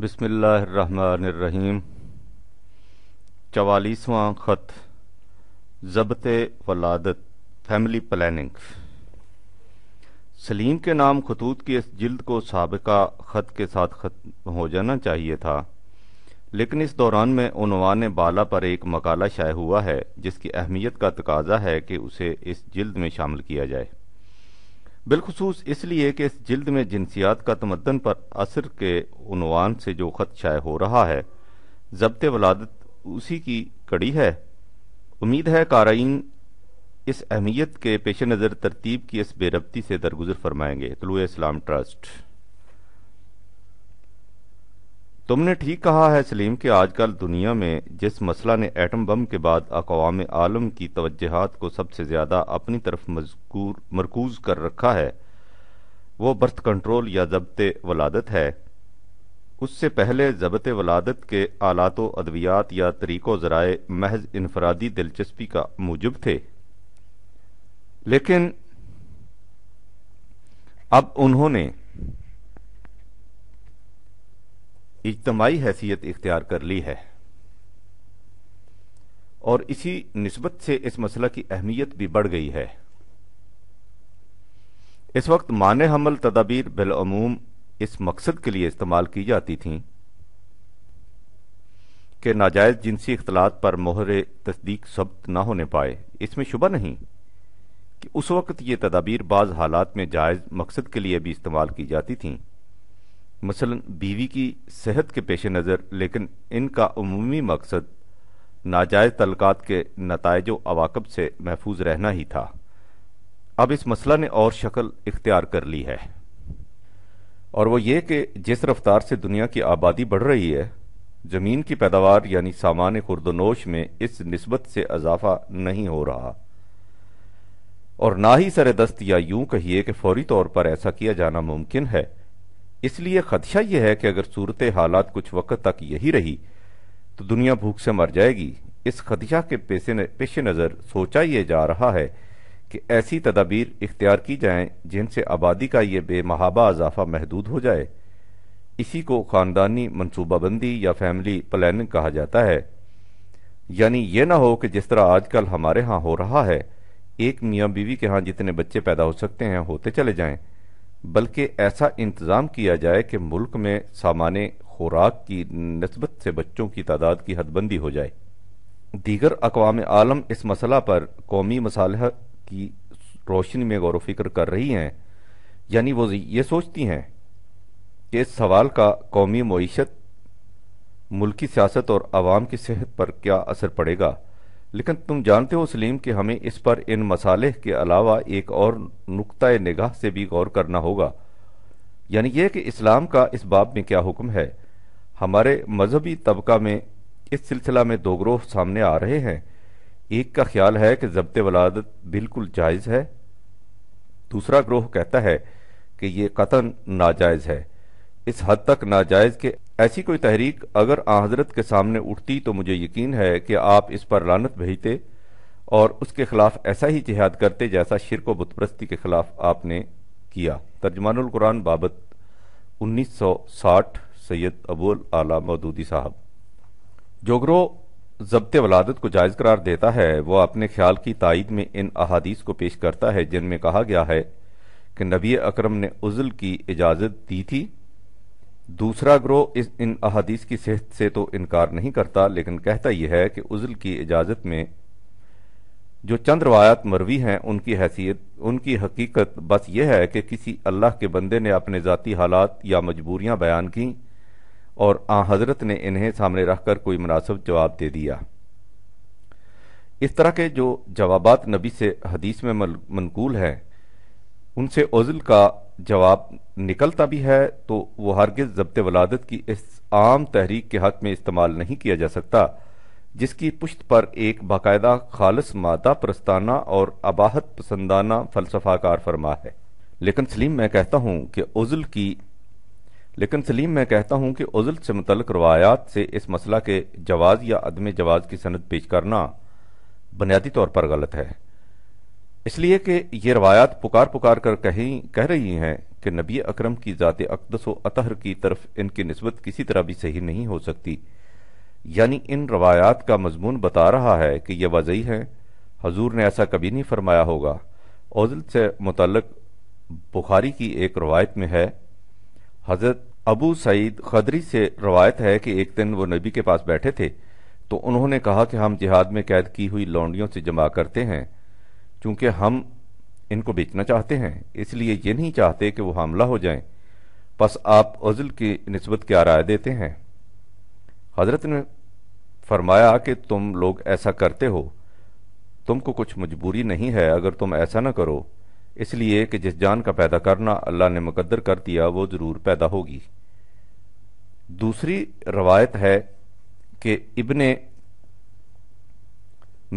बसमीम चवालीसवा ख़त ज़बत वलादत फैमिली प्लानिंग सलीम के नाम खतूत की इस जिल्द को सबका ख़त के साथ ख़त्म हो जाना चाहिए था लेकिन इस दौरान में उनवान बाला पर एक मकाला शाये हुआ है जिसकी अहमियत का तकाजा है कि उसे इस जिल्द में शामिल किया जाए बिलखसूस इसलिए कि इस जिल्द में जिनसियात का तमदन पर असर के उनवान से जो ख़त शाये हो रहा है जब्त वलादत उसी की कड़ी है उम्मीद है कारीन इस अहमियत के पेश नज़र तरतीब की इस बेरबती से दरगुजर फरमाएंगे तलु इस्लाम ट्रस्ट तुमने ठीक कहा है सलीम कि आजकल दुनिया में जिस मसला ने एटम बम के बाद अकवाम आलम की तोजहत को सबसे ज़्यादा अपनी तरफ मजकूर मरकूज कर रखा है वो बर्थ कंट्रोल या जबत वलादत है उससे पहले जबत वलादत के आलात अद्वियात या तरीक़ो ज़राए महज इनफरादी दिलचस्पी का मूजब थे लेकिन अब उन्होंने इजतमाही हैसियत इख्तियार कर ली है और इसी नस्बत से इस मसला की अहमियत भी बढ़ गई है इस वक्त मान हमल तदाबीर बिलूम इस मकसद के लिए इस्तेमाल की जाती थी कि नाजायज़ जिनसी अख्तलात पर मोहर तस्दीक सब्त ना होने पाए इसमें शुबा नहीं कि उस वक्त ये तदाबीर बाज़ हालात में जायज़ मकसद के लिए भी इस्तेमाल की जाती थी मसलन बीवी की सेहत के पेश नज़र लेकिन इनका अमूमी मकसद नाजायज़ तलक़ात के नतज अवाकब से महफूज रहना ही था अब इस मसला ने और शक्ल इख्तियार कर ली है और वो ये कि जिस रफ्तार से दुनिया की आबादी बढ़ रही है ज़मीन की पैदावार यानी सामान खुर्दनोश में इस नस्बत से अजाफा नहीं हो रहा और ना ही सरदस्त या यूं कहिए कि फौरी तौर पर ऐसा किया जाना मुमकिन है इसलिए खदशा यह है कि अगर सूरत हालात कुछ वक्त तक यही रही तो दुनिया भूख से मर जाएगी इस खदशा के पेश नज़र सोचा यह जा रहा है कि ऐसी तदाबीर इख्तियार की जाएं जिनसे आबादी का ये बेमहाबा इजाफा महदूद हो जाए इसी को ख़ानदानी मनसूबाबंदी या फैमिली प्लानिंग कहा जाता है यानी यह ना हो कि जिस तरह आजकल हमारे यहाँ हो रहा है एक मियाँ बीवी के यहाँ जितने बच्चे पैदा हो सकते हैं होते चले जाएं बल्कि ऐसा इंतज़ाम किया जाए कि मुल्क में सामान्य खुराक की नस्बत से बच्चों की तादाद की हदबंदी हो जाए दीगर अकवाम आलम इस मसला पर कौमी मसालह की रोशनी में गौर वफिक्र कर रही हैं यानी वो ये सोचती हैं कि इस सवाल का कौमी मीशत मुल्की सियासत और आवाम की सेहत पर क्या असर पड़ेगा लेकिन तुम जानते हो सलीम कि हमें इस पर इन मसाले के अलावा एक और नुकता निगाह से भी गौर करना होगा यानी यह कि इस्लाम का इस बाब में क्या हुक्म है हमारे मजहबी तबका में इस सिलसिला में दो ग्रोह सामने आ रहे हैं एक का ख्याल है कि जब्त वलादत बिल्कुल जायज़ है दूसरा ग्रोह कहता है कि ये कतन नाजायज़ है इस हद तक नाजायज़ के ऐसी कोई तहरीक अगर हजरत के सामने उठती तो मुझे यकीन है कि आप इस पर लानत भेजते और उसके खिलाफ ऐसा ही जिहाद करते जैसा शिरक व बुतप्रस्ती के खिलाफ आपने किया कुरान बाबत 1960 सैयद अबुल आला मदूदी साहब जोगरो जब्त वलादत को जायज़ करार देता है वह अपने ख्याल की तइद में इन अहादीस को पेश करता है जिनमें कहा गया है कि नबी अक्रम ने उज़ल की इजाज़त दी थी दूसरा ग्रोह इस इन अहादीस की सेहत से तो इनकार नहीं करता लेकिन कहता यह है कि उज़ल की इजाज़त में जो चंद रवायात मरवी हैं उनकी हैसियत उनकी हकीकत बस यह है कि किसी अल्लाह के बंदे ने अपने ज़ाती हालात या मजबूरियां बयान की और आ हज़रत ने इन्हें सामने रखकर कोई मुनासब जवाब दे दिया इस तरह के जो जवाब नबी से हदीस में मनकूल हैं उनसे उजल का जवाब निकलता भी है तो वो हरगिज़ जब्त वलादत की इस आम तहरीक के हक में इस्तेमाल नहीं किया जा सकता जिसकी पुश्त पर एक बाकायदा खालस मादा प्रस्ताना और अबाहत पसंदाना फलसफाकार फरमा है लेकिन सलीम मैं कहता हूँ कि उज़ल की लेकिन सलीम मैं कहता हूँ कि उज़ल से मुतल रवायात से इस मसला के जवाज़ या अदम जवाज़ की सनद पेश करना बुनियादी तौर पर गलत है इसलिए कि ये रवायात पुकार पुकार कर कहीं कह रही हैं कि नबी अकरम की ज़ात अकदस व अतहर की तरफ इनकी नस्बत किसी तरह भी सही नहीं हो सकती यानी इन रवायात का मजमून बता रहा है कि यह वजही है हजूर ने ऐसा कभी नहीं फरमाया होगा औजल से मुतलक बुखारी की एक रवायत में है हज़रत अबू सईद खदरी से रवायत है कि एक दिन वो नबी के पास बैठे थे तो उन्होंने कहा कि हम जिहाद में कैद की हुई लौंडियों से जमा करते हैं चूँकि हम इनको बेचना चाहते हैं इसलिए ये नहीं चाहते कि वो हमला हो जाए बस आप अजल की नस्बत क्या राय देते हैं हजरत ने फरमाया कि तुम लोग ऐसा करते हो तुमको कुछ मजबूरी नहीं है अगर तुम ऐसा ना करो इसलिए कि जिस जान का पैदा करना अल्लाह ने मुकद्दर कर दिया वो ज़रूर पैदा होगी दूसरी रवायत है कि इब्ने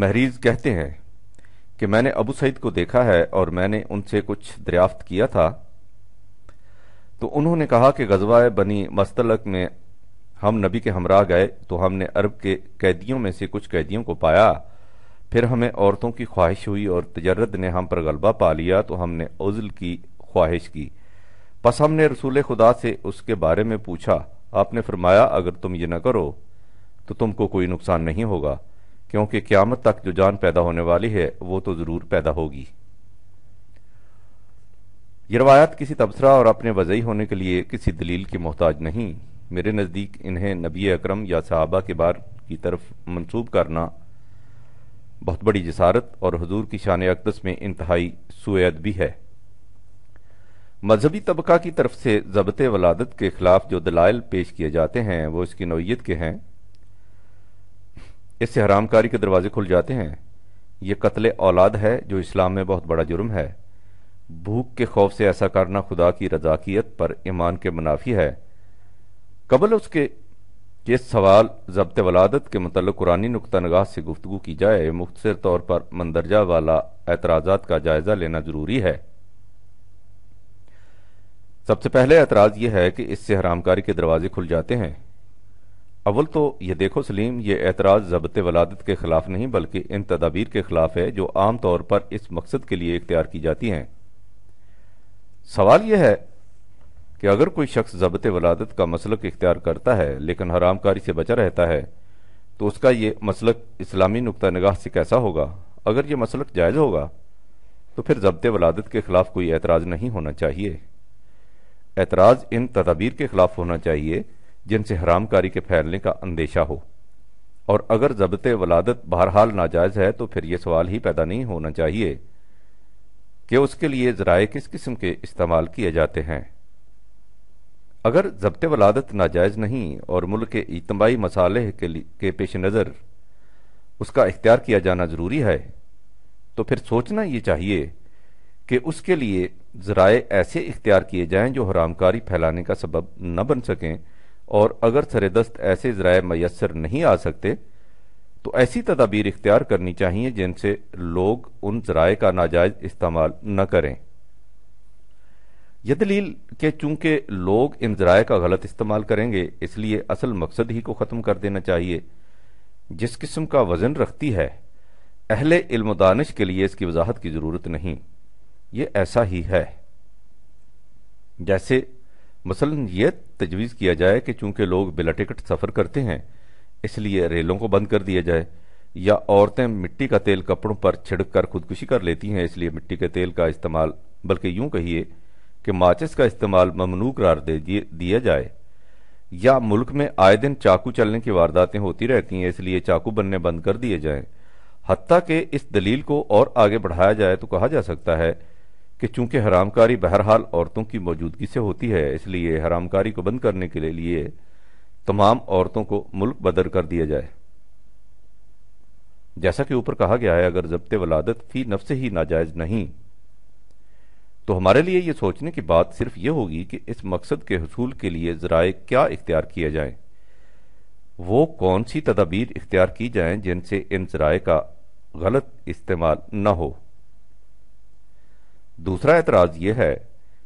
महरीज कहते हैं कि मैंने अबू सईद को देखा है और मैंने उनसे कुछ दरियाफ्त किया था तो उन्होंने कहा कि गजवाए बनी मस्तलक में हम नबी के हमरा गए तो हमने अरब के कैदियों में से कुछ कैदियों को पाया फिर हमें औरतों की ख्वाहिश हुई और तजरद ने हम पर गलबा पा लिया तो हमने उज़ल की ख्वाहिश की बस हमने रसूल खुदा से उसके बारे में पूछा आपने फरमाया अगर तुम ये न करो तो तुमको कोई नुकसान नहीं होगा क्योंकि क़्यामत तक जो जान पैदा होने वाली है वो तो ज़रूर पैदा होगी ये रवायात किसी तबसरा और अपने वजही होने के लिए किसी दलील की मोहताज नहीं मेरे नज़दीक इन्हें नबी अकरम या सहाबा के बार की तरफ मंसूब करना बहुत बड़ी जसारत और हजूर की शान अकदस में इंतहाई सुद भी है मजहबी तबका की तरफ से जबत वलादत के खिलाफ जो दलाइल पेश किए जाते हैं वो इसकी नोयत के हैं इससे हरामकारी के दरवाजे खुल जाते हैं यह कत्ल औलाद है जो इस्लाम में बहुत बड़ा जुर्म है भूख के खौफ से ऐसा करना खुदा की रजाकियत पर ईमान के मुनाफी है कबल उसके ये सवाल जब्त वलादत के मतलब कुरानी नुकता नगाह से गुफ्तु की जाए मुख्तर तौर पर मंदरजा वाला एतराज का जायज़ा लेना ज़रूरी है सबसे पहले एतराज़ यह है कि इससे हरामकारी के दरवाजे खुल जाते हैं अव्वल तो ये देखो सलीम ये एतराज़ जबत वलादत के ख़िलाफ़ नहीं बल्कि इन तदाबीर के ख़िलाफ़ है जो आम तौर पर इस मकसद के लिए इख्तियार की जाती हैं सवाल यह है कि अगर कोई शख्स जबत वलादत का मसलक इख्तियार करता है लेकिन हरामकारी से बचा रहता है तो उसका ये मसलक इस्लामी नुक़ नगाह से कैसा होगा अगर ये मसलक जायज़ होगा तो फिर जबत वलादत के ख़िलाफ़ कोई एतराज़ नहीं होना चाहिए एतराज़ इन तदाबीर के ख़िलाफ़ होना चाहिए जिनसे हरामकारी के फैलने का अंदेशा हो और अगर जबत वलादत बहरहाल नाजायज़ है तो फिर यह सवाल ही पैदा नहीं होना चाहिए कि उसके लिए ज़राए किस किस्म के इस्तेमाल किए जाते हैं अगर जबत वलादत नाजायज़ नहीं और मुल्क के इतमाही मसाले के, के पेश नज़र उसका इख्तियार किया जाना ज़रूरी है तो फिर सोचना ये चाहिए कि उसके लिए ज़राए ऐसे इख्तियार किए जाएं जो हरामकारी फैलाने का सबब न बन सकें और अगर सरेदस्त ऐसे जराए मैसर नहीं आ सकते तो ऐसी तदाबीर इख्तियार करनी चाहिए जिनसे लोग उन जराए का नाजायज इस्तेमाल न करें यह दलील के चूंकि लोग इन जराए का गलत इस्तेमाल करेंगे इसलिए असल मकसद ही को ख़त्म कर देना चाहिए जिस किस्म का वज़न रखती है अहले इल्म दानिश के लिए इसकी वजाहत की ज़रूरत नहीं ये ऐसा ही है जैसे मसलन ये तजवीज़ किया जाए कि चूंकि लोग बिला टिकट सफ़र करते हैं इसलिए रेलों को बंद कर दिया जाए या औरतें मिट्टी का तेल कपड़ों पर छिड़क कर खुदकुशी कर लेती हैं इसलिए मिट्टी के तेल का इस्तेमाल बल्कि यूं कहिए कि माचिस का इस्तेमाल ममनू करार दे दिया जाए या मुल्क में आए दिन चाकू चलने की वारदातें होती रहती हैं इसलिए चाकू बनने बंद कर दिए जाएं हती कि इस दलील को और आगे बढ़ाया जाए तो कहा जा सकता है कि चूंकि हरामकारी बहरहाल औरतों की मौजूदगी से होती है इसलिए हरामकारी को बंद करने के लिए तमाम औरतों को मुल्क बदर कर दिया जाए जैसा कि ऊपर कहा गया है अगर जब्त वलादत फी से ही नाजायज नहीं तो हमारे लिए यह सोचने की बात सिर्फ यह होगी कि इस मकसद के हसूल के लिए जराए क्या इख्तियार किए जाएं वो कौन सी तदाबीर इख्तियार की जाएं जिनसे इन जराए का गलत इस्तेमाल न हो दूसरा एतराज़ यह है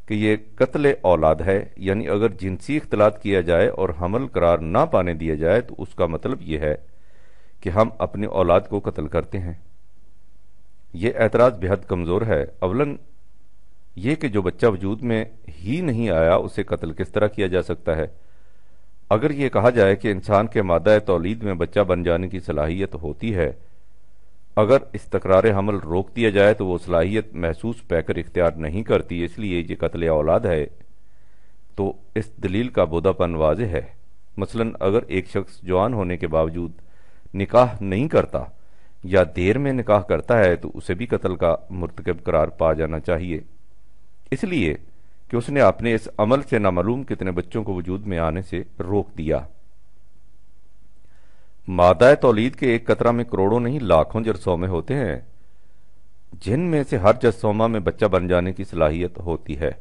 कि ये कत्ल औलाद है यानी अगर जिनसी इख्तलात किया जाए और हमल करार ना पाने दिया जाए तो उसका मतलब यह है कि हम अपनी औलाद को कत्ल करते हैं यह एतराज़ बेहद कमज़ोर है अवलन यह कि जो बच्चा वजूद में ही नहीं आया उसे कत्ल किस तरह किया जा सकता है अगर यह कहा जाए कि इंसान के मादा तोलीद में बच्चा बन जाने की सलाहियत होती है अगर इस तकरार हमल रोक दिया जाए तो वो सलाहियत महसूस पैकर इख्तियार नहीं करती इसलिए ये कत्ल औलाद है तो इस दलील का बोधापन वाज है मसलन अगर एक शख्स जवान होने के बावजूद निकाह नहीं करता या देर में निकाह करता है तो उसे भी कत्ल का मरतकब करार पा जाना चाहिए इसलिए कि उसने अपने इस अमल से नामालूम कितने बच्चों को वजूद में आने से रोक दिया मादा तोलीद के एक कतरा में करोड़ों नहीं लाखों जरसोमे होते हैं जिनमें से हर जरसोमा में बच्चा बन जाने की सलाहियत होती है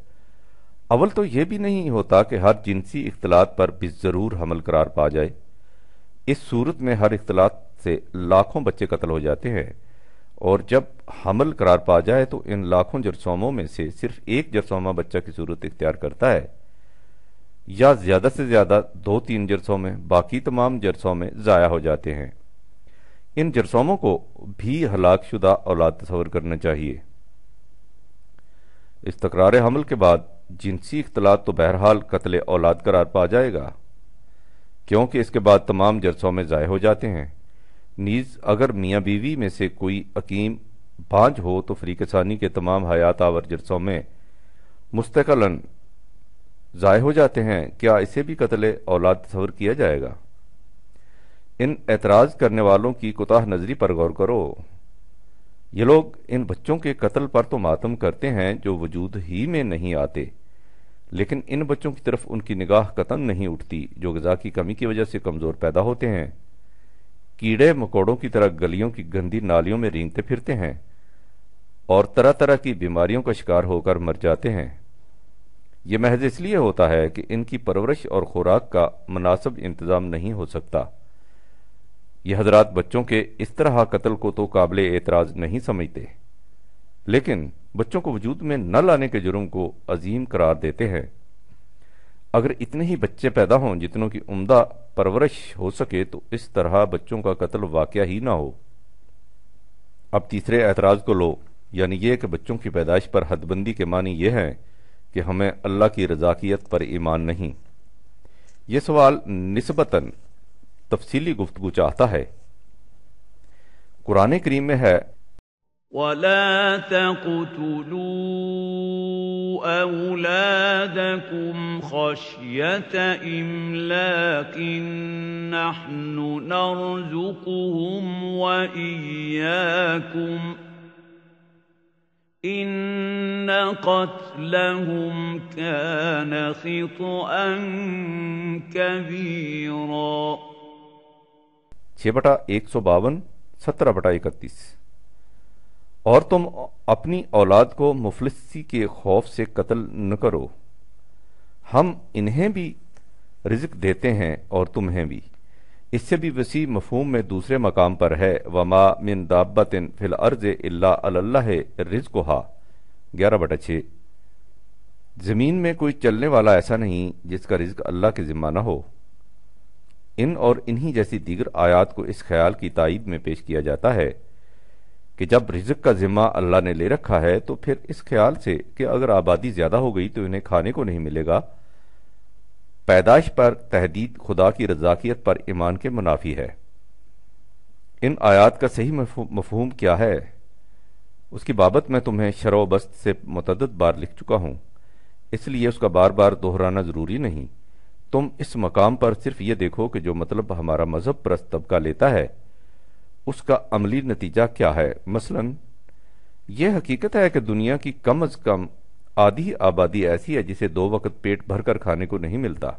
अवल तो यह भी नहीं होता कि हर जिनसी इख्तलात पर भी ज़रूर हमल करार पा जाए इस सूरत में हर इख्तलात से लाखों बच्चे कत्ल हो जाते हैं और जब हमल करार पा जाए तो इन लाखों जरसोमों में से सिर्फ एक जरसोमा बच्चा की सूरत इख्तियार करता है या ज़्यादा से ज़्यादा दो तीन जरसों में बाकी तमाम जरसों में ज़ाया हो जाते हैं इन जरसोमों को भी हलाकशुदा औलाद तस्वर करना चाहिए इस तकरार हमल के बाद जिनसी इख्तलात तो बहरहाल कत्ल औलाद करार पा जाएगा क्योंकि इसके बाद तमाम जरसों में ज़ाये हो जाते हैं नीज़ अगर मियाँ बीवी में से कोई अकीम बांझ हो तो फ्रीकसानी के तमाम हयात आवर जरसों में मुस्तकलन ज़ाय हो जाते हैं क्या इसे भी कत्ल औलाद तस्वर किया जाएगा इन एतराज़ करने वालों की कुताह नज़री पर गौर करो ये लोग इन बच्चों के कत्ल पर तो मातम करते हैं जो वजूद ही में नहीं आते लेकिन इन बच्चों की तरफ उनकी निगाह कतन नहीं उठती जो गज़ा की कमी की वजह से कमज़ोर पैदा होते हैं कीड़े मकोड़ों की तरह गलियों की गंदी नालियों में रेंगते फिरते हैं और तरह तरह की बीमारियों का शिकार होकर मर जाते हैं ये महज इसलिए होता है कि इनकी परवरिश और ख़ुराक का मुनासब इंतज़ाम नहीं हो सकता ये हजरात बच्चों के इस तरह कत्ल को तो काबिल एतराज़ नहीं समझते लेकिन बच्चों को वजूद में न लाने के जुर्म को अजीम करार देते हैं अगर इतने ही बच्चे पैदा हों जितनों की उम्दा परवरिश हो सके तो इस तरह बच्चों का कत्ल वाक्य ही ना हो अब तीसरे एतराज़ को लो यानी यह कि बच्चों की पैदाइश पर हदबंदी के मानी यह हैं कि हमें अल्लाह की रजाकियत पर ईमान नहीं यह सवाल नस्बता तफसी गुफ्तु चाहता है कुरान करीम में है ولا تقتلوا أولادكم خشية إملاق نحن نرزقهم وإياكم إن قتلهم كان خطأ كبيرا छः बटा एक सौ बावन सत्रह बटा इकतीस और तुम अपनी औलाद को मुफलसी के खौफ से कत्ल न करो हम इन्हें भी रिज्क देते हैं और तुम्हें भी इससे भी वसी मफहम में दूसरे मकाम पर है वमा मिन दाबतिन फिल अर्ज अल्लाह रिज हा ग्यारह बटा छः ज़मीन में कोई चलने वाला ऐसा नहीं जिसका रिज्क अल्लाह के ज़िम्मा न हो इन और इन्हीं जैसी दीगर आयात को इस ख्याल की ताइद में पेश किया जाता है कि जब रिजक का ज़िम्मा अल्लाह ने ले रखा है तो फिर इस ख्याल से कि अगर आबादी ज़्यादा हो गई तो इन्हें खाने को नहीं मिलेगा पैदाइश पर तहदीद खुदा की रजाकियत पर ईमान के मुनाफी है इन आयात का सही मफहूम क्या है उसकी बाबत मैं तुम्हें शरोबस्त से मतद बार लिख चुका हूँ इसलिए उसका बार बार दोहराना ज़रूरी नहीं तुम इस मकाम पर सिर्फ ये देखो कि जो मतलब हमारा मज़हब परस्त तबका लेता है उसका अमली नतीजा क्या है मसलन यह हकीकत है कि दुनिया की कम अज़ कम आधी आबादी ऐसी है जिसे दो वक्त पेट भरकर खाने को नहीं मिलता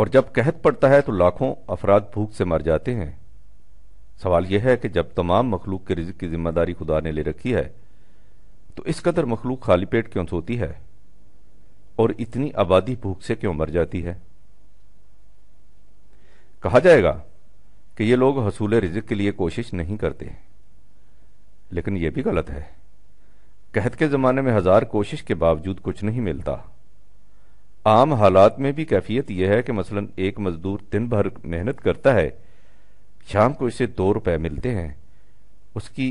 और जब कहत पड़ता है तो लाखों अफराद भूख से मर जाते हैं सवाल यह है कि जब तमाम मखलूक के रिज की जिम्मेदारी खुदा ने ले रखी है तो इस कदर मखलूक खाली पेट क्यों सोती है और इतनी आबादी भूख से क्यों मर जाती है कहा जाएगा कि ये लोग हसूल रिजक के लिए कोशिश नहीं करते लेकिन यह भी गलत है कहत के ज़माने में हज़ार कोशिश के बावजूद कुछ नहीं मिलता आम हालात में भी कैफियत यह है कि मसलन एक मज़दूर दिन भर मेहनत करता है शाम को इसे दो रुपए मिलते हैं उसकी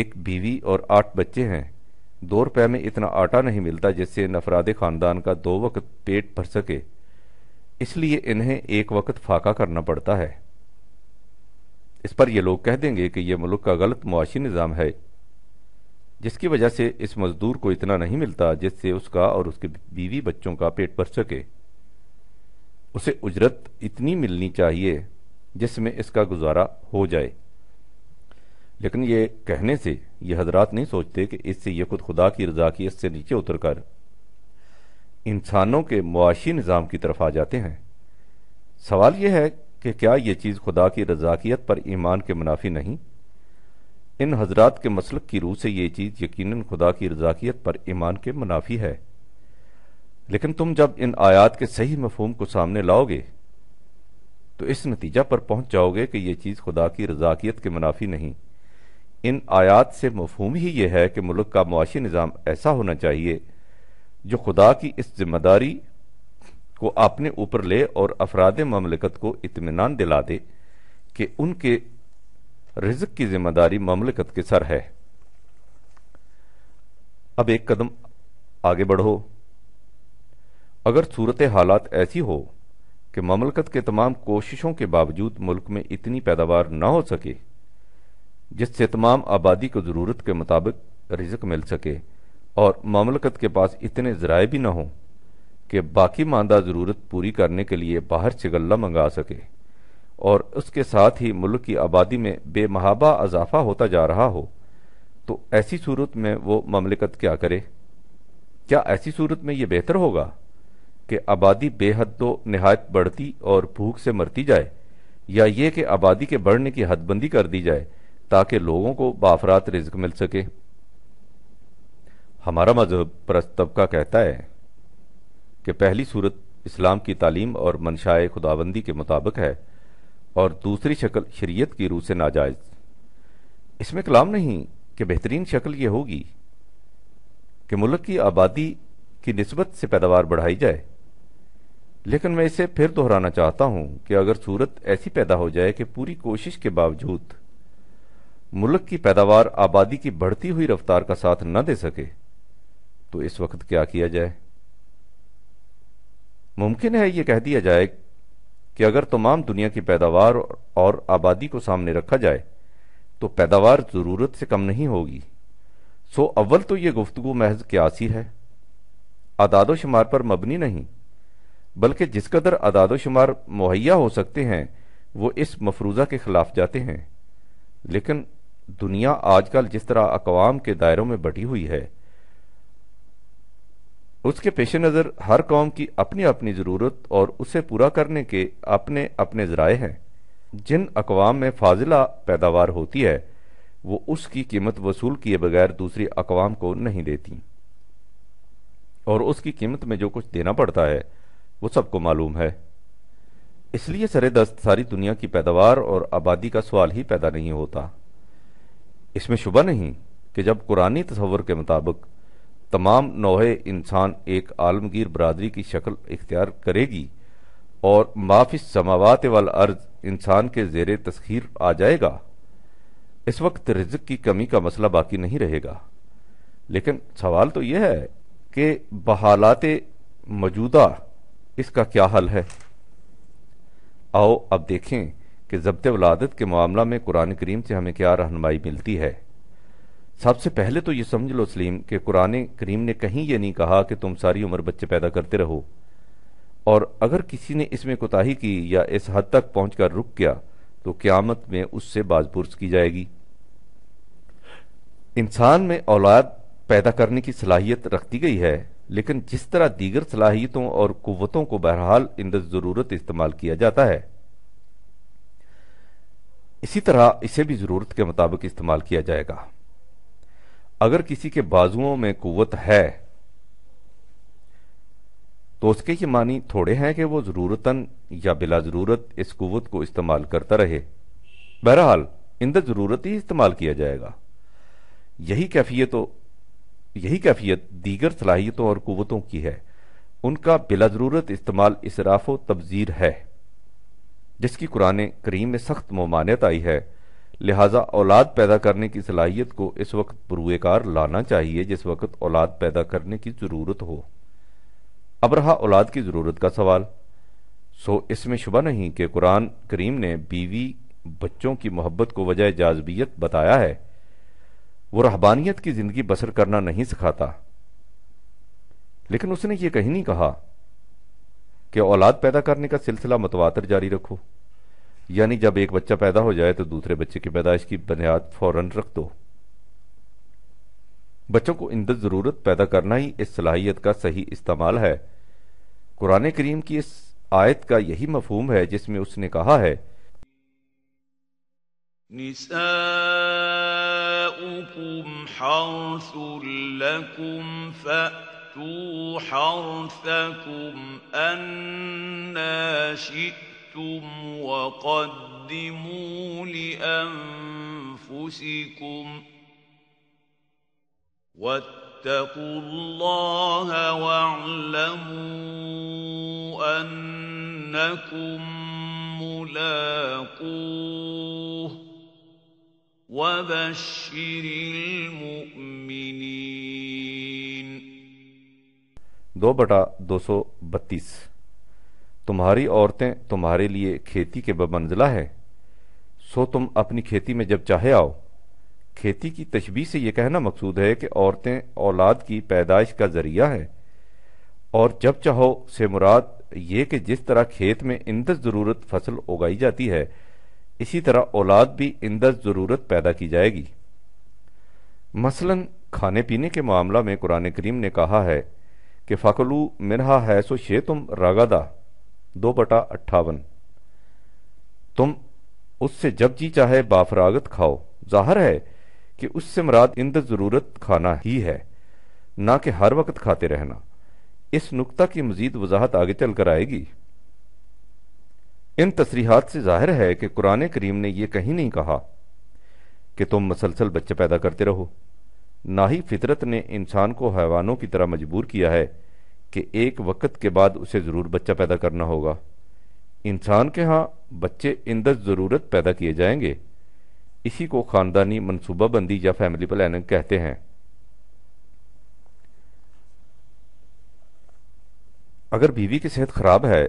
एक बीवी और आठ बच्चे हैं दो रुपए में इतना आटा नहीं मिलता जिससे नफराद ख़ानदान का दो वक्त पेट भर सके इसलिए इन्हें एक वक्त फाका करना पड़ता है इस पर यह लोग कह देंगे कि यह मुल्क का गलत मुआशी निज़ाम है जिसकी वजह से इस मजदूर को इतना नहीं मिलता जिससे उसका और उसके बीवी बच्चों का पेट भर सके उसे उजरत इतनी मिलनी चाहिए जिसमें इसका गुजारा हो जाए लेकिन ये कहने से ये हजरात नहीं सोचते कि इससे ये खुद खुदा की रजा की इससे नीचे उतर कर इंसानों के मुआशी निज़ाम की तरफ आ जाते हैं सवाल यह है कि क्या यह चीज़ खुदा की रजाकियत पर ईमान के मुनाफी नहीं इन हजरात के मसलक की रूह से यह चीज़ यकीनन खुदा की रजाकियत पर ईमान के मुनाफी है लेकिन तुम जब इन आयात के सही मफहम को सामने लाओगे तो इस नतीजा पर पहुंच जाओगे कि यह चीज़ खुदा की रजाकियत के मुनाफी नहीं इन आयात से मफहम ही यह है कि मुल्क का मुआशी निज़ाम ऐसा होना चाहिए जो खुदा की इस जिम्मेदारी को अपने ऊपर ले और अफराद ममलकत को इतमान दिला दे कि उनके रिजक की जिम्मेदारी ममलिकत के सर है अब एक कदम आगे बढ़ो अगर सूरत हालात ऐसी हो कि ममलकत के तमाम कोशिशों के बावजूद मुल्क में इतनी पैदावार ना हो सके जिससे तमाम आबादी को ज़रूरत के मुताबिक रिजक मिल सके और ममलकत के पास इतने ज़राए भी ना हों कि बाकी मानदा ज़रूरत पूरी करने के लिए बाहर से गल्ला मंगा सके और उसके साथ ही मुल्क की आबादी में बेमहाबा अजाफा होता जा रहा हो तो ऐसी सूरत में वो ममलिकत क्या करे क्या ऐसी सूरत में यह बेहतर होगा कि आबादी बेहद तो नहायत बढ़ती और भूख से मरती जाए या ये कि आबादी के बढ़ने की हदबंदी कर दी जाए ताकि लोगों को बाफरात रिज्क मिल सके हमारा मजहब परस्त कहता है कि पहली सूरत इस्लाम की तालीम और मनशाए खुदाबंदी के मुताबिक है और दूसरी शक्ल शरीयत की रूह से नाजायज इसमें कलाम नहीं कि बेहतरीन शक्ल यह होगी कि मुल्क की आबादी की नस्बत से पैदावार बढ़ाई जाए लेकिन मैं इसे फिर दोहराना चाहता हूं कि अगर सूरत ऐसी पैदा हो जाए कि पूरी कोशिश के बावजूद मुल्क की पैदावार आबादी की बढ़ती हुई रफ्तार का साथ न दे सके तो इस वक्त क्या किया जाए मुमकिन है यह कह दिया जाए कि अगर तमाम दुनिया की पैदावार और आबादी को सामने रखा जाए तो पैदावार ज़रूरत से कम नहीं होगी सो अव्वल तो यह गुफ्तु महज क्यासी है अदाद शुमार पर मबनी नहीं बल्कि जिस कदर अदाद शुमार मुहैया हो सकते हैं वो इस मफरूज़ा के ख़िलाफ़ जाते हैं लेकिन दुनिया आजकल जिस तरह अकवाम के दायरों में बटी हुई है उसके पेश नज़र हर कौम की अपनी अपनी ज़रूरत और उसे पूरा करने के अपने अपने ज़राए हैं जिन अकवाम में फाजिला पैदावार होती है वो उसकी कीमत वसूल किए बगैर दूसरी अकवाम को नहीं देती और उसकी कीमत में जो कुछ देना पड़ता है वो सबको मालूम है इसलिए सरे दस्त सारी दुनिया की पैदावार और आबादी का सवाल ही पैदा नहीं होता इसमें शुबा नहीं कि जब कुरानी तस्वर के मुताबिक तमाम नोहे इंसान एक आलमगीर बरदरी की शक्ल इख्तियार करेगी और माफिस समावत वाल अर्ज इंसान के जेर तस्खीर आ जाएगा इस वक्त रिजक की कमी का मसला बाकी नहीं रहेगा लेकिन सवाल तो यह है कि बहालात मौजूदा इसका क्या हल है आओ अब देखें कि जब्त वलादत के मामला में कुरान करीम से हमें क्या रहनमाई मिलती है सबसे पहले तो ये समझ लो सलीम कि कुरान करीम ने कहीं यह नहीं कहा कि तुम सारी उम्र बच्चे पैदा करते रहो और अगर किसी ने इसमें कोताही की या इस हद तक पहुंचकर रुक गया तो क्यामत में उससे बाजपुरस की जाएगी इंसान में औलाद पैदा करने की सलाहियत रखती गई है लेकिन जिस तरह दीगर सलाहियतों और कुतों को बहरहाल इंद ज़रूरत इस्तेमाल किया जाता है इसी तरह इसे भी ज़रूरत के मुताबिक इस्तेमाल किया जाएगा अगर किसी के बाजुओं में कुवत है तो उसके ये मानी थोड़े हैं कि वो ज़रूरतन या बिला ज़रूरत इस कुवत को इस्तेमाल करता रहे बहरहाल इंद ज़रूरत ही इस्तेमाल किया जाएगा यही कैफियतों यही कैफियत दीगर सलाहियतों और कुवतों की है उनका बिला ज़रूरत इस्तेमाल इसराफो तबजीर है जिसकी कुरान करीम में सख्त ममानियत आई है लिहाजा औलाद पैदा करने की सलाहियत को इस वक्त बुरुएकार लाना चाहिए जिस वक्त औलाद पैदा करने की ज़रूरत हो अब रहा औलाद की ज़रूरत का सवाल सो इसमें शुबा नहीं कि कुरान करीम ने बीवी बच्चों की मोहब्बत को वजह जाजबियत बताया है वो रहबानियत की ज़िंदगी बसर करना नहीं सिखाता लेकिन उसने ये कहीं नहीं कहा कि औलाद पैदा करने का सिलसिला मतवातर जारी रखो यानी जब एक बच्चा पैदा हो जाए तो दूसरे बच्चे की पैदाइश की बुनियाद फौरन रख दो बच्चों को इंद ज़रूरत पैदा करना ही इस सलाहियत का सही इस्तेमाल है कुरान करीम की इस आयत का यही मफहूम है जिसमें उसने कहा है نساؤكم حرث لكم فأتوا حرثكم अन्ना शित شئتم وقدموا لأنفسكم واتقوا الله واعلموا أنكم ملاقوه وبشر المؤمنين دو بٹا دو سو بتیس तुम्हारी औरतें तुम्हारे लिए खेती के बमंजला है सो तुम अपनी खेती में जब चाहे आओ खेती की तशबी से यह कहना मकसूद है कि औरतें औलाद की पैदाइश का जरिया है और जब चाहो से मुराद ये कि जिस तरह खेत में इंद ज़रूरत फसल उगाई जाती है इसी तरह औलाद भी इंदर ज़रूरत पैदा की जाएगी मसलन खाने पीने के मामला में कुरान करीम ने कहा है कि फ़कलू मिनहा है सो शे तुम रगादा दो बटा अट्ठावन तुम उससे जब जी चाहे बाफरागत खाओ जाहिर है कि उससे मराद इंद ज़रूरत खाना ही है ना कि हर वक्त खाते रहना इस नुकता की मजीद वजाहत आगे चल कर आएगी इन तसरीहत से जाहिर है कि कुरान करीम ने यह कहीं नहीं कहा कि तुम मसलसल बच्चे पैदा करते रहो ना ही फितरत ने इंसान को हैवानों की तरह मजबूर किया है कि एक वक्त के बाद उसे ज़रूर बच्चा पैदा करना होगा इंसान के यहाँ बच्चे इंदर ज़रूरत पैदा किए जाएंगे इसी को ख़ानदानी मनसूबाबंदी या फैमिली प्लानिंग कहते हैं अगर बीवी की सेहत ख़राब है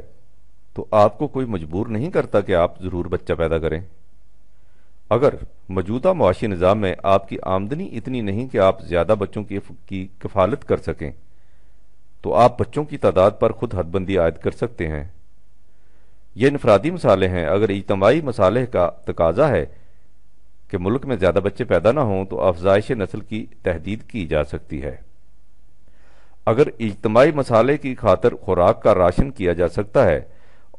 तो आपको कोई मजबूर नहीं करता कि आप ज़रूर बच्चा पैदा करें अगर मौजूदा मुआशी निज़ाम में आपकी आमदनी इतनी नहीं कि आप ज़्यादा बच्चों की, की कफालत कर सकें तो आप बच्चों की तादाद पर खुद हदबंदी आयद कर सकते हैं ये इनफरादी मसाले हैं अगर इजतमाही मसाले का तकाजा है कि मुल्क में ज़्यादा बच्चे पैदा ना हों तो अफजाइश नस्ल की तहदीद की जा सकती है अगर इजतमाही मसाले की खातर खुराक का राशन किया जा सकता है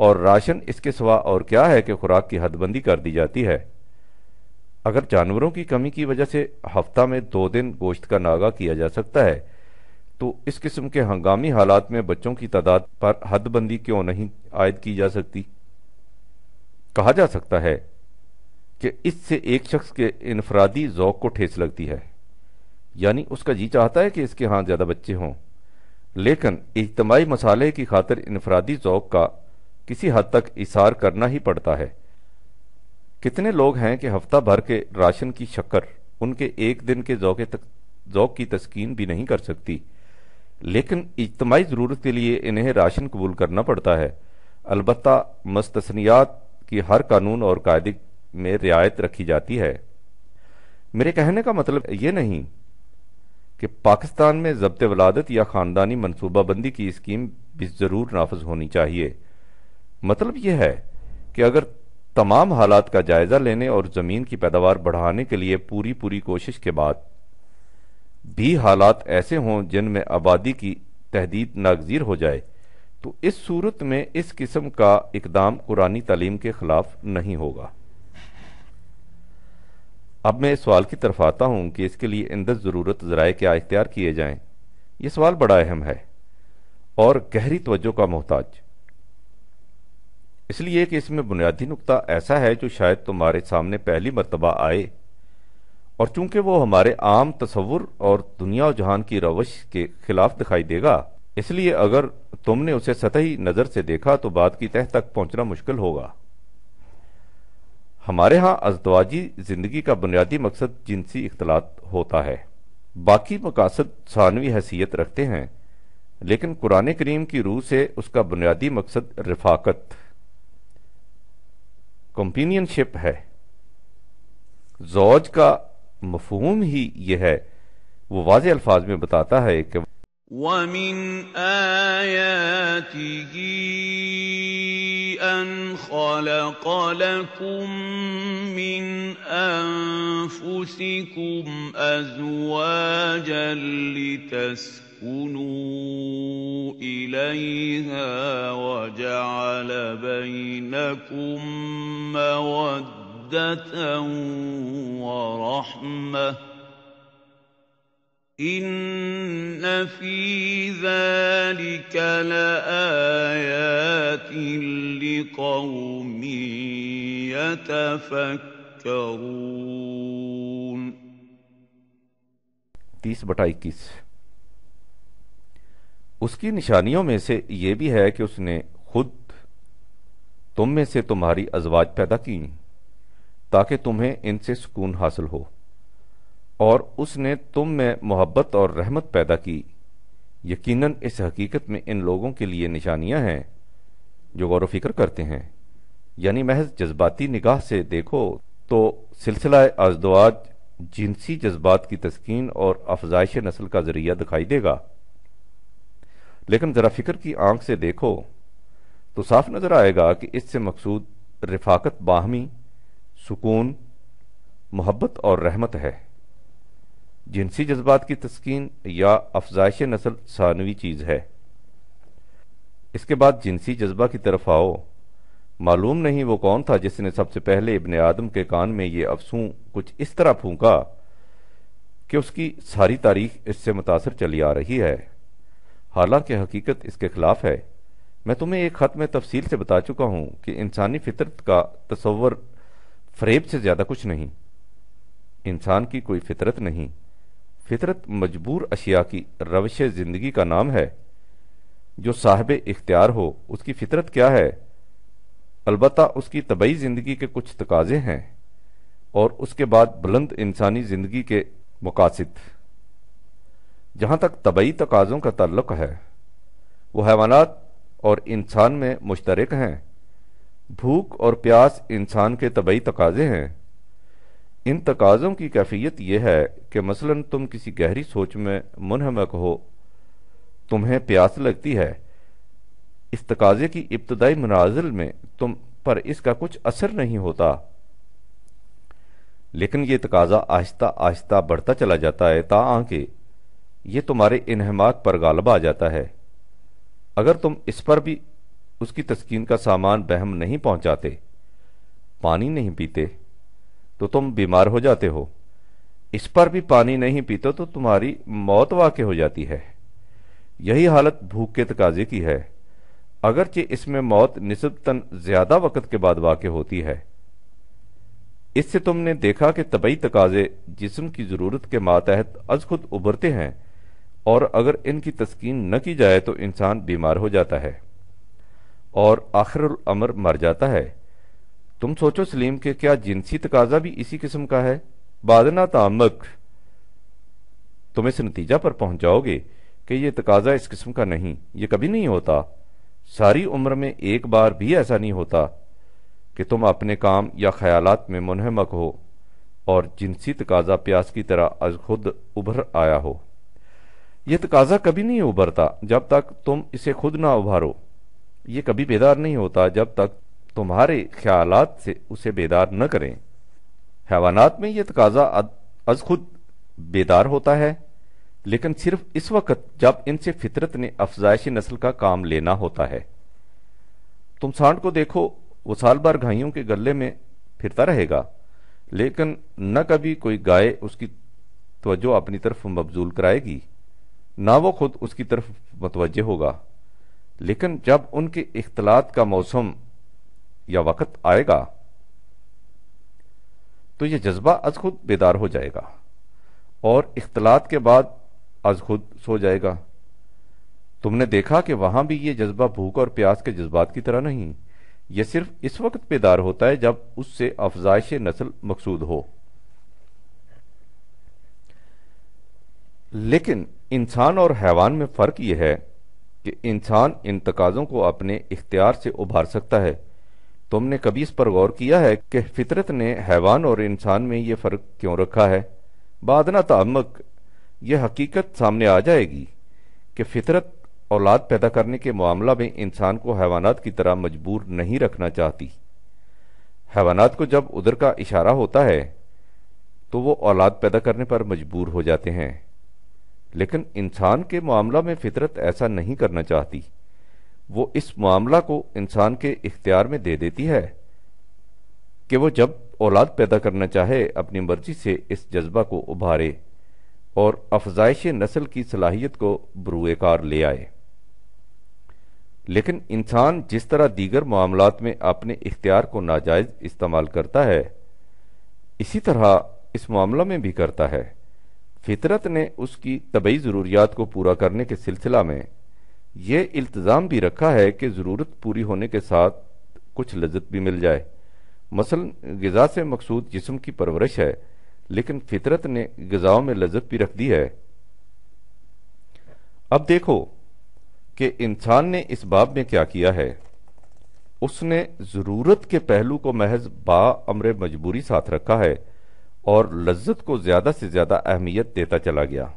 और राशन इसके सिवा और क्या है कि खुराक की हदबंदी कर दी जाती है अगर जानवरों की कमी की वजह से हफ्ता में दो दिन गोश्त का नागा किया जा सकता है तो इस किस्म के हंगामी हालात में बच्चों की तादाद पर हदबंदी क्यों नहीं आयद की जा सकती कहा जा सकता है कि इससे एक शख्स के इनफरादी जौक को ठेस लगती है यानी उसका जी चाहता है कि इसके हाथ ज़्यादा बच्चे हों लेकिन इज्तमाही मसाले की खातिर इनफरादी जौक का किसी हद तक इशार करना ही पड़ता है कितने लोग हैं कि हफ्ता भर के राशन की शक्कर उनके एक दिन के जौक की तस्कीन भी नहीं कर सकती लेकिन इजतमाही ज़रूरत के लिए इन्हें राशन कबूल करना पड़ता है अलबत् मस्तसनियात की हर कानून और कायदे में रियायत रखी जाती है मेरे कहने का मतलब ये नहीं कि पाकिस्तान में जब्त वलादत या ख़ानदानी मनसूबाबंदी की स्कीम भी ज़रूर नाफज होनी चाहिए मतलब यह है कि अगर तमाम हालात का जायज़ा लेने और ज़मीन की पैदावार बढ़ाने के लिए पूरी पूरी कोशिश के बाद भी हालात ऐसे हों जिनमें आबादी की तहदीद नागजीर हो जाए तो इस सूरत में इस किस्म का इकदाम कुरानी तालीम के ख़िलाफ़ नहीं होगा अब मैं इस सवाल की तरफ आता हूँ कि इसके लिए इंदर ज़रूरत ज़राए क्या इख्तियार किए जाएं यह सवाल बड़ा अहम है और गहरी तवज्जो का मोहताज इसलिए कि इसमें बुनियादी नुकता ऐसा है जो शायद तुम्हारे सामने पहली मरतबा आए और चूंकि वो हमारे आम तस्वुर और दुनिया और जहान की रवश के खिलाफ दिखाई देगा इसलिए अगर तुमने उसे सतही नज़र से देखा तो बात की तह तक पहुंचना मुश्किल होगा हमारे यहां अजदवाजी जिंदगी का बुनियादी मकसद जिनसी इख्तलात होता है बाकी मकासद सानवी हैसियत रखते हैं लेकिन कुरान करीम की रूह से उसका बुनियादी मकसद रिफाकत कंपेनियनशिप है जौज का مفهوم ہی یہ ہے وہ واضح الفاظ میں بتاتا ہے کہ ومن آياته أن خلق لكم من أنفسكم أزواجا لتسكنوا إليها وجعل بينكم مودة مَوَدَّةً وَرَحْمَةً إِنَّ فِي ذَلِكَ لَآيَاتٍ لِقَوْمٍ يَتَفَكَّرُونَ तीस बटा इक्कीस उसकी निशानियों में से ये भी है कि उसने खुद तुम में से तुम्हारी अजवाज पैदा की ताकि तुम्हें इनसे सुकून हासिल हो और उसने तुम में मोहब्बत और रहमत पैदा की यकीनन इस हकीकत में इन लोगों के लिए निशानियां हैं जो गौर फिक्र करते हैं यानी महज जज्बाती निगाह से देखो तो सिलसिला आजदवाज जिनसी जज्बात की तस्कीन और अफजाइश नस्ल का जरिया दिखाई देगा लेकिन ज़रा फिक्र की आंख से देखो तो साफ नज़र आएगा कि इससे मकसूद रफाकत बाहमी सुकून मोहब्बत और रहमत है जिनसी जज्बात की तस्कीन या अफजाइश नसल सानवी चीज़ है इसके बाद जिनसी जज्बा की तरफ आओ मालूम नहीं वो कौन था जिसने सबसे पहले इबन आदम के कान में ये अफसू कुछ इस तरह फूका कि उसकी सारी तारीख इससे मुतासर चली आ रही है हालांकि हकीकत इसके खिलाफ है मैं तुम्हें एक ख़त में तफसील से बता चुका हूं कि इंसानी फितरत का तस्वर फरेब से ज़्यादा कुछ नहीं इंसान की कोई फितरत नहीं फितरत मजबूर अशिया की रवश ज़िंदगी का नाम है जो साहब इख्तियार हो उसकी फितरत क्या है अलबत् उसकी तबई ज़िंदगी के कुछ तकाजे हैं और उसके बाद बुलंद इंसानी ज़िंदगी के मुकासद जहाँ तक तबई तकाज़ों का तल्लक है वह हैवानात और इंसान में मुश्तरक हैं भूख और प्यास इंसान के तबई तकाजे हैं इन तकाज़ों की कैफियत यह है कि मसलन तुम किसी गहरी सोच में मुनहमक हो तुम्हें प्यास लगती है इस तकाजे की इब्तदाई मनाजिल में तुम पर इसका कुछ असर नहीं होता लेकिन ये तकाजा आहिस्ता आहिस्ता बढ़ता चला जाता है ता आके ये तुम्हारे इनहमाक पर गालबा आ जाता है अगर तुम इस पर भी उसकी तस्कीन का सामान बहम नहीं पहुंचाते पानी नहीं पीते तो तुम बीमार हो जाते हो इस पर भी पानी नहीं पीते तो तुम्हारी मौत वाकई हो जाती है यही हालत भूख के तकाजे की है अगरचे इसमें मौत निस्बतन ज्यादा वक़्त के बाद वाक़ होती है इससे तुमने देखा कि तबई तकाजे जिस्म की ज़रूरत के मातहत अज खुद उभरते हैं और अगर इनकी तस्कीन न की जाए तो इंसान बीमार हो जाता है और आखिर अमर मर जाता है तुम सोचो सलीम के क्या जिनसी तकाजा भी इसी किस्म का है बादना तामक तुम इस नतीजा पर पहुंच जाओगे कि यह तकाजा इस किस्म का नहीं ये कभी नहीं होता सारी उम्र में एक बार भी ऐसा नहीं होता कि तुम अपने काम या ख्यालात में मुनहमक हो और जिनसी तकाजा प्यास की तरह अज खुद उभर आया हो यह तकाजा कभी नहीं उभरता जब तक तुम इसे खुद ना उभारो ये कभी बेदार नहीं होता जब तक तुम्हारे ख्याल से उसे बेदार न करें हैवानात में यह तकाजा अज खुद बेदार होता है लेकिन सिर्फ इस वक्त जब इनसे फितरत ने अफजाइश नस्ल का काम लेना होता है तुम सांड को देखो वो साल भर घाइयों के गले में फिरता रहेगा लेकिन न कभी कोई गाय उसकी तवज्जो अपनी तरफ मबजूल कराएगी ना वो खुद उसकी तरफ मतवजह होगा लेकिन जब उनके इख्तलात का मौसम या वक़्त आएगा तो यह जज्बा अज खुद बेदार हो जाएगा और इख्तलात के बाद अज खुद सो जाएगा तुमने देखा कि वहां भी यह जज्बा भूख और प्यास के जज्बात की तरह नहीं यह सिर्फ इस वक्त बेदार होता है जब उससे अफजाइश नस्ल मकसूद हो लेकिन इंसान और हैवान में फर्क यह है कि इंसान इन तकाजों को अपने इख्तियार से उभार सकता है तुमने कभी इस पर गौर किया है कि फितरत ने हैवान और इंसान में ये फ़र्क क्यों रखा है बादना तमक यह हकीकत सामने आ जाएगी कि फितरत औलाद पैदा करने के मामला में इंसान को हैवानात की तरह मजबूर नहीं रखना चाहती हैवानात को जब उधर का इशारा होता है तो वो औलाद पैदा करने पर मजबूर हो जाते हैं लेकिन इंसान के मामला में फितरत ऐसा नहीं करना चाहती वो इस मामला को इंसान के इख्तियार में दे देती है कि वो जब औलाद पैदा करना चाहे अपनी मर्जी से इस जज्बा को उभारे और अफजाइश नस्ल की सलाहियत को बरूकार ले आए लेकिन इंसान जिस तरह दीगर मामला में अपने इख्तियार को नाजायज़ इस्तेमाल करता है इसी तरह इस मामला में भी करता है फितरत ने उसकी तबी ज़रूरियात को पूरा करने के सिलसिला में यह इल्तज़ाम भी रखा है कि ज़रूरत पूरी होने के साथ कुछ लज्जत भी मिल जाए मसल गज़ा से मकसूद जिसम की परवरिश है लेकिन फितरत ने गज़ाओं में लज्जत भी रख दी है अब देखो कि इंसान ने इस बाब में क्या किया है उसने ज़रूरत के पहलू को महज बा अमरे मजबूरी साथ रखा है और लज्जत को ज़्यादा से ज़्यादा अहमियत देता चला गया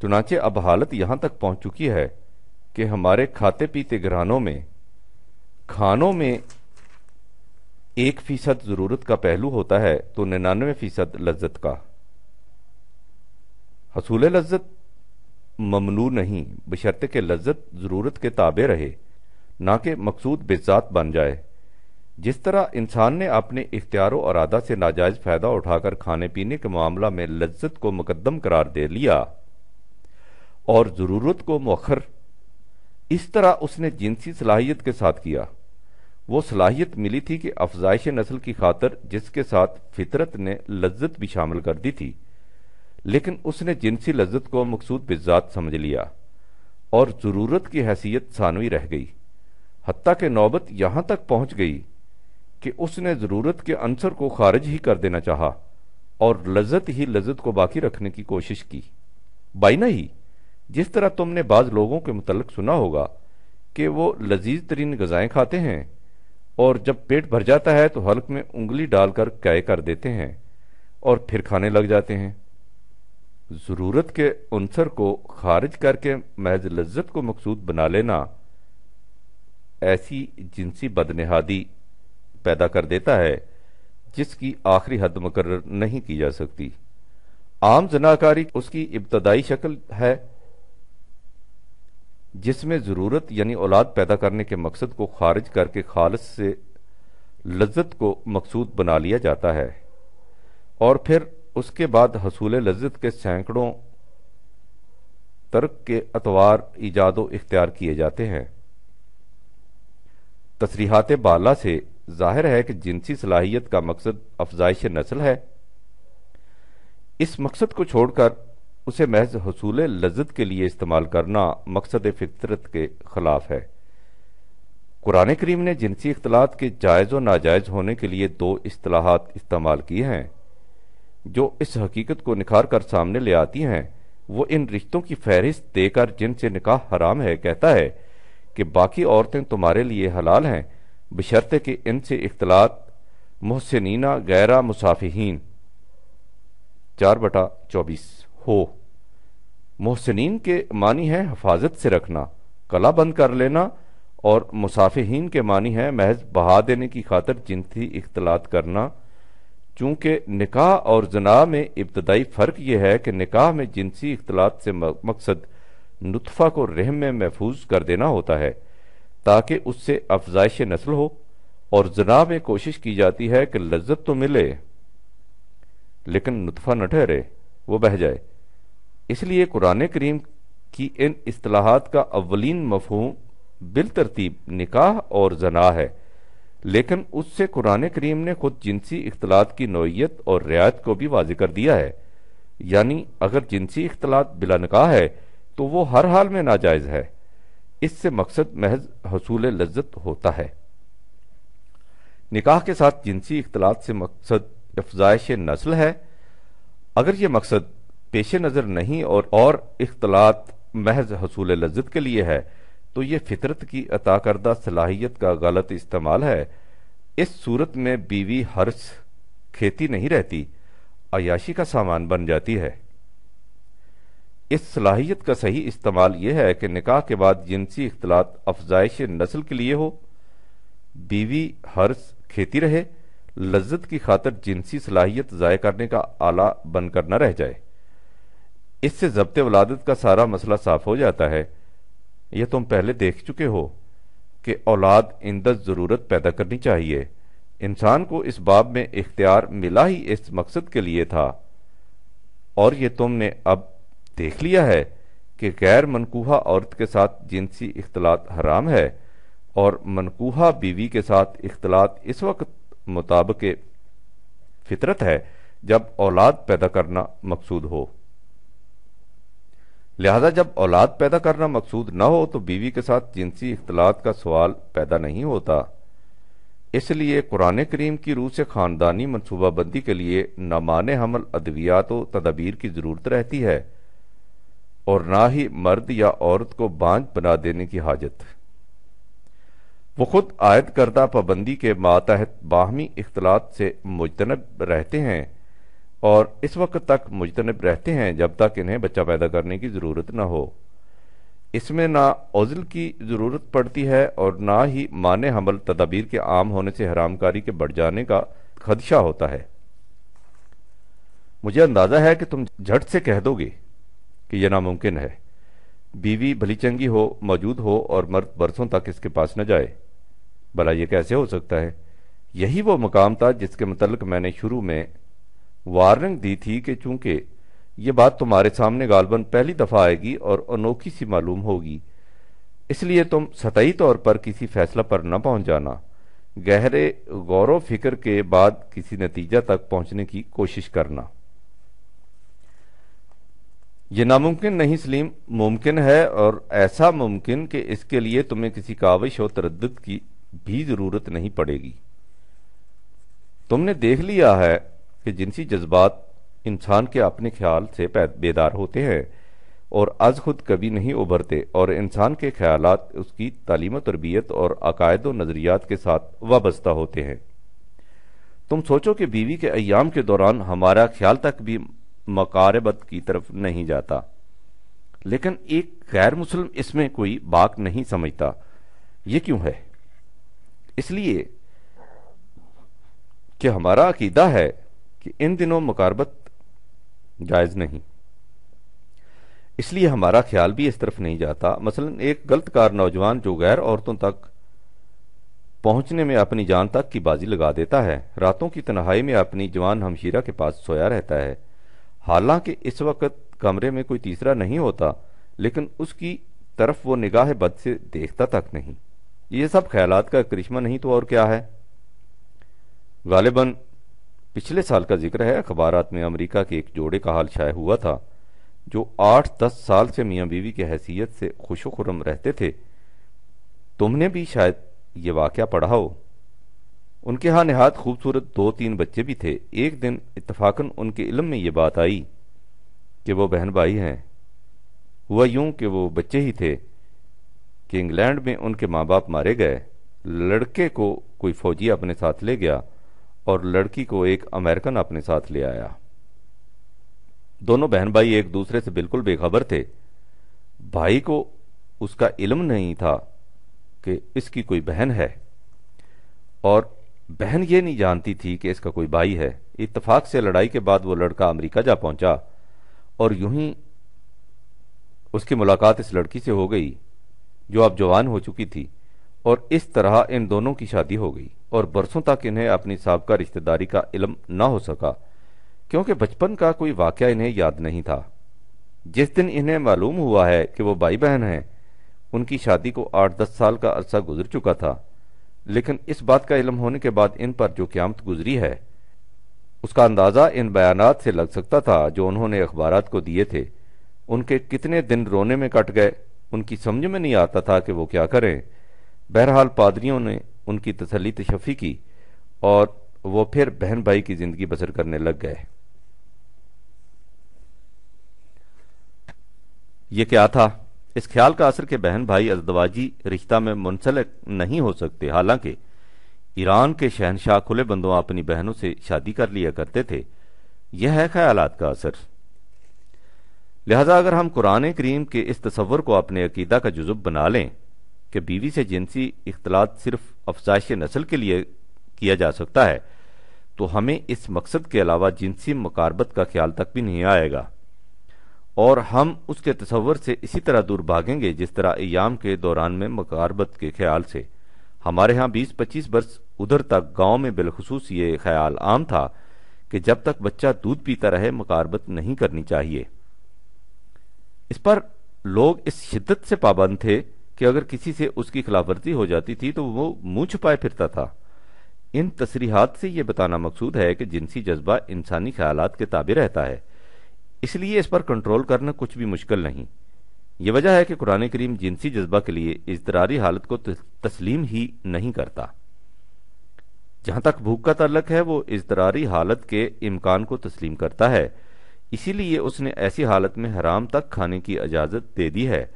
चुनाचे अब हालत यहां तक पहुंच चुकी है कि हमारे खाते पीते घरानों में खानों में एक फीसद ज़रूरत का पहलू होता है तो निन्यानवे फीसद लज्जत का हसूल लज्जत ममनू नहीं बशर्ते के लज्जत ज़रूरत के ताबे रहे ना कि मकसूद बेजात बन जाए जिस तरह इंसान ने अपने इख्तियारों और आदा से नाजायज़ फ़ायदा उठाकर खाने पीने के मामला में लज्जत को मुकदम करार दे लिया और ज़रूरत को मखर इस तरह उसने जिनसी सलाहियत के साथ किया वो सलाहियत मिली थी कि अफजाइश नस्ल की खातर जिसके साथ फितरत ने लज्जत भी शामिल कर दी थी लेकिन उसने जिनसी लज्जत को मकसूद बिजात समझ लिया और ज़रूरत की हैसियत सानवी रह गई हती के नौबत यहां तक पहुंच गई कि उसने ज़रूरत के अंसर को खारिज ही कर देना चाहा और लज्जत ही लज्जत को बाकी रखने की कोशिश की बाइना ही जिस तरह तुमने बाज़ लोगों के मुतलक सुना होगा कि वो लजीज तरीन गजाएं खाते हैं और जब पेट भर जाता है तो हल्क में उंगली डालकर कै कर देते हैं और फिर खाने लग जाते हैं ज़रूरत के अंसर को खारिज करके महज लज्जत को मकसूद बना लेना ऐसी जिनसी बदनहादी पैदा कर देता है जिसकी आखिरी हद मुकर नहीं की जा सकती आम जनाकारी उसकी इब्तदाई शक्ल है जिसमें ज़रूरत यानी औलाद पैदा करने के मकसद को खारिज करके खालस से लज्जत को मकसूद बना लिया जाता है और फिर उसके बाद हसूल लज्जत के सैकड़ों तर्क के अतवार ईजाद इख्तियार किए जाते हैं तसरीहत बाला से जाहिर है कि जिनसी सलाहियत का मकसद अफजाइश नस्ल है इस मकसद को छोड़कर उसे महज हसूल लजत के लिए इस्तेमाल करना मकसद फितरत के खिलाफ है कुरान करीम ने जिनसी अख्तलात के जायज़ व नाजायज़ होने के लिए दो असलाहत इस्तेमाल की हैं जो इस हकीकत को निखार कर सामने ले आती हैं वो इन रिश्तों की फहरिस्त देकर जिनसे निकाह हराम है कहता है कि बाकी औरतें तुम्हारे लिए हलाल हैं बशर्ते कि इनसे इख्तलात महसनिना गैरा मुसाफिन चार बटा चौबीस हो महसनिन के मानी है हफाजत से रखना कला बंद कर लेना और मुसाफिन के मानी है महज बहा देने की खातर जिनसी इख्तलात करना चूंकि निकाह और जना में इब्तदाई फ़र्क यह है कि निकाह में जिनसी इख्तलात से मकसद नुतफ़ा को रहम में महफूज कर देना होता है ताकि उससे अफजाइश नस्ल हो और जना में कोशिश की जाती है कि लज्जत तो मिले लेकिन नुतफ़ा न ठहरे वो बह जाए इसलिए कुरान करीम की इन असलाहत का अवलिन मफहम बिल तरतीब निकाह और जना है लेकिन उससे कुरान करीम ने खुद जिनसी इख्तलात की नोयत और रियायत को भी वाज कर दिया है यानी अगर जिनसी इख्तलात बिला निकाह है तो वो हर हाल में नाजायज़ है इससे मकसद महज हसूल लज्जत होता है निकाह के साथ जिनसी इख्तलात से मकसद अफजाइश नस्ल है अगर ये मकसद पेश नज़र नहीं और और इख्तलात महज हसूल लज्जत के लिए है तो ये फितरत की अता करदा सलाहियत का गलत इस्तेमाल है इस सूरत में बीवी हर्ष खेती नहीं रहती अयाशी का सामान बन जाती है इस सलाहियत का सही इस्तेमाल यह है कि निकाह के बाद जिनसी इख्तलात अफजाइश नस्ल के लिए हो बीवी हर्स खेती रहे लज्जत की खातर जिनसी सलाहियत ज़ाय करने का आला बनकर न रह जाए इससे जब्त वलादत का सारा मसला साफ हो जाता है यह तुम पहले देख चुके हो कि औलाद इंदस ज़रूरत पैदा करनी चाहिए इंसान को इस बाब में इख्तियार मिला ही इस मकसद के लिए था और ये तुमने अब देख लिया है कि गैर मनकूहा औरत के साथ जिनसी इख्तलात हराम है और मनकूहा बीवी के साथ इख्तलात इस वक्त मुताबिक फितरत है जब औलाद पैदा करना मकसूद हो लिहाजा जब औलाद पैदा करना मकसूद न हो तो बीवी के साथ जिनसी इख्तलात का सवाल पैदा नहीं होता इसलिए कुरान करीम की रूह से ख़ानदानी मनसूबाबंदी के लिए नमाने हमल अद्वियात व तदाबीर की ज़रूरत रहती है और ना ही मर्द या औरत को बांझ बना देने की हाजत वो खुद आयद करदा पाबंदी के मातहत बाहमी इख्तलात से मुजतनब रहते हैं और इस वक्त तक मुजतनब रहते हैं जब तक इन्हें बच्चा पैदा करने की ज़रूरत ना हो इसमें ना अज़ल की ज़रूरत पड़ती है और ना ही मान हमल तदाबीर के आम होने से हरामकारी के बढ़ जाने का खदशा होता है मुझे अंदाज़ा है कि तुम झट से कह दोगे कि यह नामुमकिन है बीवी भली चंगी हो मौजूद हो और मर्द बरसों तक इसके पास न जाए भला ये कैसे हो सकता है यही वो मकाम था जिसके मतलब मैंने शुरू में वार्निंग दी थी कि चूंकि ये बात तुम्हारे सामने गालबन पहली दफ़ा आएगी और अनोखी सी मालूम होगी इसलिए तुम सतही तौर पर किसी फैसला पर न पहुंच जाना गहरे गौरव फिक्र के बाद किसी नतीजा तक पहुंचने की कोशिश करना ये नामुमकिन नहीं सलीम मुमकिन है और ऐसा मुमकिन कि इसके लिए तुम्हें किसी काविश और तरद की भी ज़रूरत नहीं पड़ेगी तुमने देख लिया है कि जिनसी जज्बात इंसान के अपने ख्याल से बेदार होते हैं और आज खुद कभी नहीं उभरते और इंसान के ख्याल उसकी तालीम तरबियत और अकायद व नज़रियात के साथ वाबस्ता होते हैं तुम सोचो कि बीवी के अयाम के दौरान हमारा ख्याल तक भी मकारबत की तरफ नहीं जाता लेकिन एक गैर मुस्लिम इसमें कोई बाक नहीं समझता ये क्यों है इसलिए कि हमारा अकीदा है कि इन दिनों मकारबत जायज़ नहीं इसलिए हमारा ख्याल भी इस तरफ नहीं जाता मसलन एक गलतकार नौजवान जो गैर औरतों तक पहुंचने में अपनी जान तक की बाजी लगा देता है रातों की तनहाई में अपनी जवान हमशीरा के पास सोया रहता है हालांकि इस वक्त कमरे में कोई तीसरा नहीं होता लेकिन उसकी तरफ वो निगाह बद से देखता तक नहीं ये सब ख्यालात का करिश्मा नहीं तो और क्या है गालिबन पिछले साल का जिक्र है अखबार में अमेरिका के एक जोड़े का हाल शाये हुआ था जो आठ दस साल से मियाँ बीवी की हैसियत से खुशोखुरम खुरम रहते थे तुमने भी शायद ये वाक़ पढ़ा हो उनके यहाँ नहात खूबसूरत दो तीन बच्चे भी थे एक दिन इतफाकन उनके इलम में ये बात आई कि वो बहन भाई हैं हुआ यूं कि वो बच्चे ही थे कि इंग्लैंड में उनके माँ बाप मारे गए लड़के को कोई फौजी अपने साथ ले गया और लड़की को एक अमेरिकन अपने साथ ले आया दोनों बहन भाई एक दूसरे से बिल्कुल बेखबर थे भाई को उसका इल्म नहीं था कि इसकी कोई बहन है और बहन ये नहीं जानती थी कि इसका कोई भाई है इतफाक़ से लड़ाई के बाद वो लड़का अमेरिका जा पहुंचा और यूं ही उसकी मुलाकात इस लड़की से हो गई जो अब जवान हो चुकी थी और इस तरह इन दोनों की शादी हो गई और बरसों तक इन्हें अपनी सबका रिश्तेदारी का इलम ना हो सका क्योंकि बचपन का कोई वाक्य इन्हें याद नहीं था जिस दिन इन्हें मालूम हुआ है कि वो भाई बहन हैं उनकी शादी को आठ दस साल का अरसा गुजर चुका था लेकिन इस बात का इलम होने के बाद इन पर जो क्यामत गुजरी है उसका अंदाज़ा इन बयान से लग सकता था जो उन्होंने अखबार को दिए थे उनके कितने दिन रोने में कट गए उनकी समझ में नहीं आता था कि वो क्या करें बहरहाल पादरियों ने उनकी तसली तशफ़ी की और वो फिर बहन भाई की ज़िंदगी बसर करने लग गए यह क्या था इस ख्याल का असर के बहन भाई अजदवाजी रिश्ता में मुंसलिक नहीं हो सकते हालांकि ईरान के शहनशाह खुले बंदों अपनी बहनों से शादी कर लिया करते थे यह है ख्याल का असर लिहाजा अगर हम कुरान करीम के इस तस्वर को अपने अकीदा का जुजुब बना लें कि बीवी से जिनसी इख्तलात सिर्फ अफसाइश नस्ल के लिए किया जा सकता है तो हमें इस मकसद के अलावा जिनसी मकारबत का ख्याल तक भी नहीं आएगा और हम उसके तस्वर से इसी तरह दूर भागेंगे जिस तरह अयाम के दौरान में मकारबत के ख्याल से हमारे यहाँ बीस पच्चीस बरस उधर तक गाँव में बिलखसूस ये ख्याल आम था कि जब तक बच्चा दूध पीता रहे मकारबत नहीं करनी चाहिए इस पर लोग इस शिद्दत से पाबंद थे कि अगर किसी से उसकी खिलाफवर्जी हो जाती थी तो वो मुंह छुपाए फिरता था इन तसरीहत से यह बताना मकसूद है कि जिनसी जज्बा इंसानी ख्याल के ताबे रहता है इसलिए इस पर कंट्रोल करना कुछ भी मुश्किल नहीं यह वजह है कि कुरान करीम जिनसी जज्बा के लिए इजतरारी हालत को तस्लीम ही नहीं करता जहां तक भूख का तल्लक है वो इजतरारी हालत के इम्कान को तस्लीम करता है इसीलिए उसने ऐसी हालत में हराम तक खाने की इजाजत दे दी है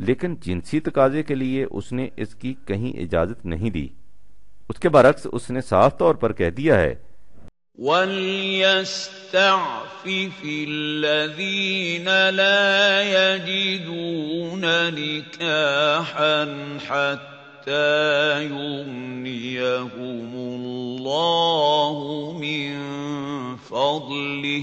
लेकिन जिनसी तकाजे के लिए उसने इसकी कहीं इजाजत नहीं दी उसके बरक्स उसने साफ तौर पर कह दिया है وَلْيَسْتَعْفِفِ الَّذِينَ لَا يَجِدُونَ نِكَاحًا حَتَّىٰ يُغْنِيَهُمُ اللَّهُ مِن فَضْلِهِ ۗ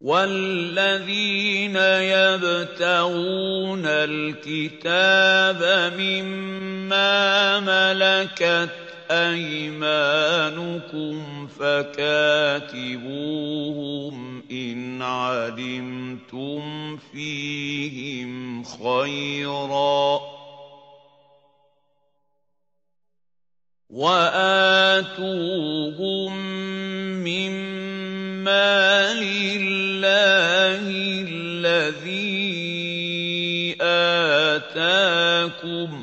وَالَّذِينَ يَبْتَغُونَ الْكِتَابَ مِمَّا مَلَكَتْ أيمانكم فكاتبوهم إن علمتم فيهم خيرا وآتوهم مما لله الذي آتاكم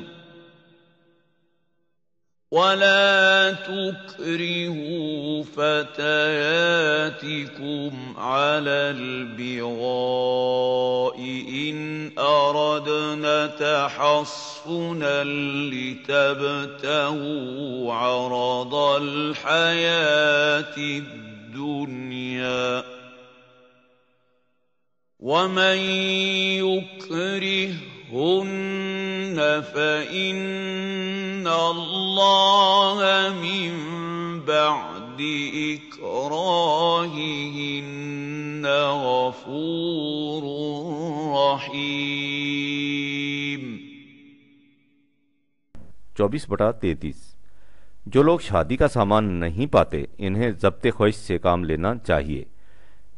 ولا تكرهوا فتياتكم على البغاء إن أردنا تحصنا لتبتغوا عرض الحياة الدنيا ومن يكره يُطِعْهُنَّ فَإِنَّ اللَّهَ مِن بَعْدِ إِكْرَاهِهِنَّ غَفُورٌ رحيم चौबीस बटा तैतीस जो लोग शादी का सामान नहीं पाते इन्हें जब्त ख्वाहिश से काम लेना चाहिए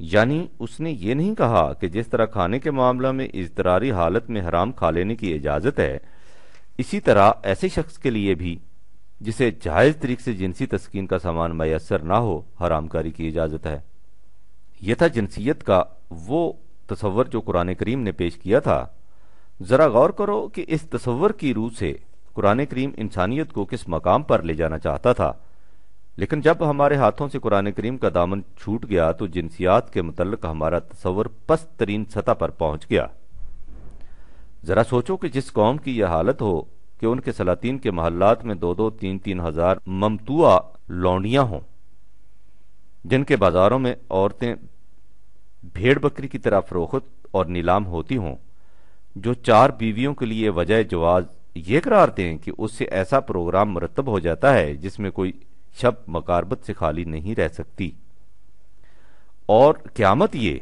यानी उसने ये नहीं कहा कि जिस तरह खाने के मामला में इजतरारी हालत में हराम खा लेने की इजाज़त है इसी तरह ऐसे शख्स के लिए भी जिसे जायज़ तरीके से जिनसी तस्किन का सामान मैसर ना हो हरामकारी की इजाज़त है यह था जिनसीत का वो तस्वर जो कुरान करीम ने पेश किया था ज़रा गौर करो कि इस तस्वर की रूह से कुरान करीम इंसानियत को किस मकाम पर ले जाना चाहता था लेकिन जब हमारे हाथों से कुरान करीम का दामन छूट गया तो जिनसियात के मतलब हमारा तस्वर पस्त तरीन सतह पर पहुंच गया ज़रा सोचो कि जिस कौम की यह हालत हो कि उनके सलातीन के महल्लात में दो दो तीन तीन हज़ार ममतुआ लौंडियाँ हों जिनके बाज़ारों में औरतें भेड़ बकरी की तरह फरोख्त और नीलाम होती हों जो चार बीवियों के लिए वजह जवाज ये करार दें कि उससे ऐसा प्रोग्राम मरतब हो जाता है जिसमें कोई शब मकारबत से खाली नहीं रह सकती और क़्यामत ये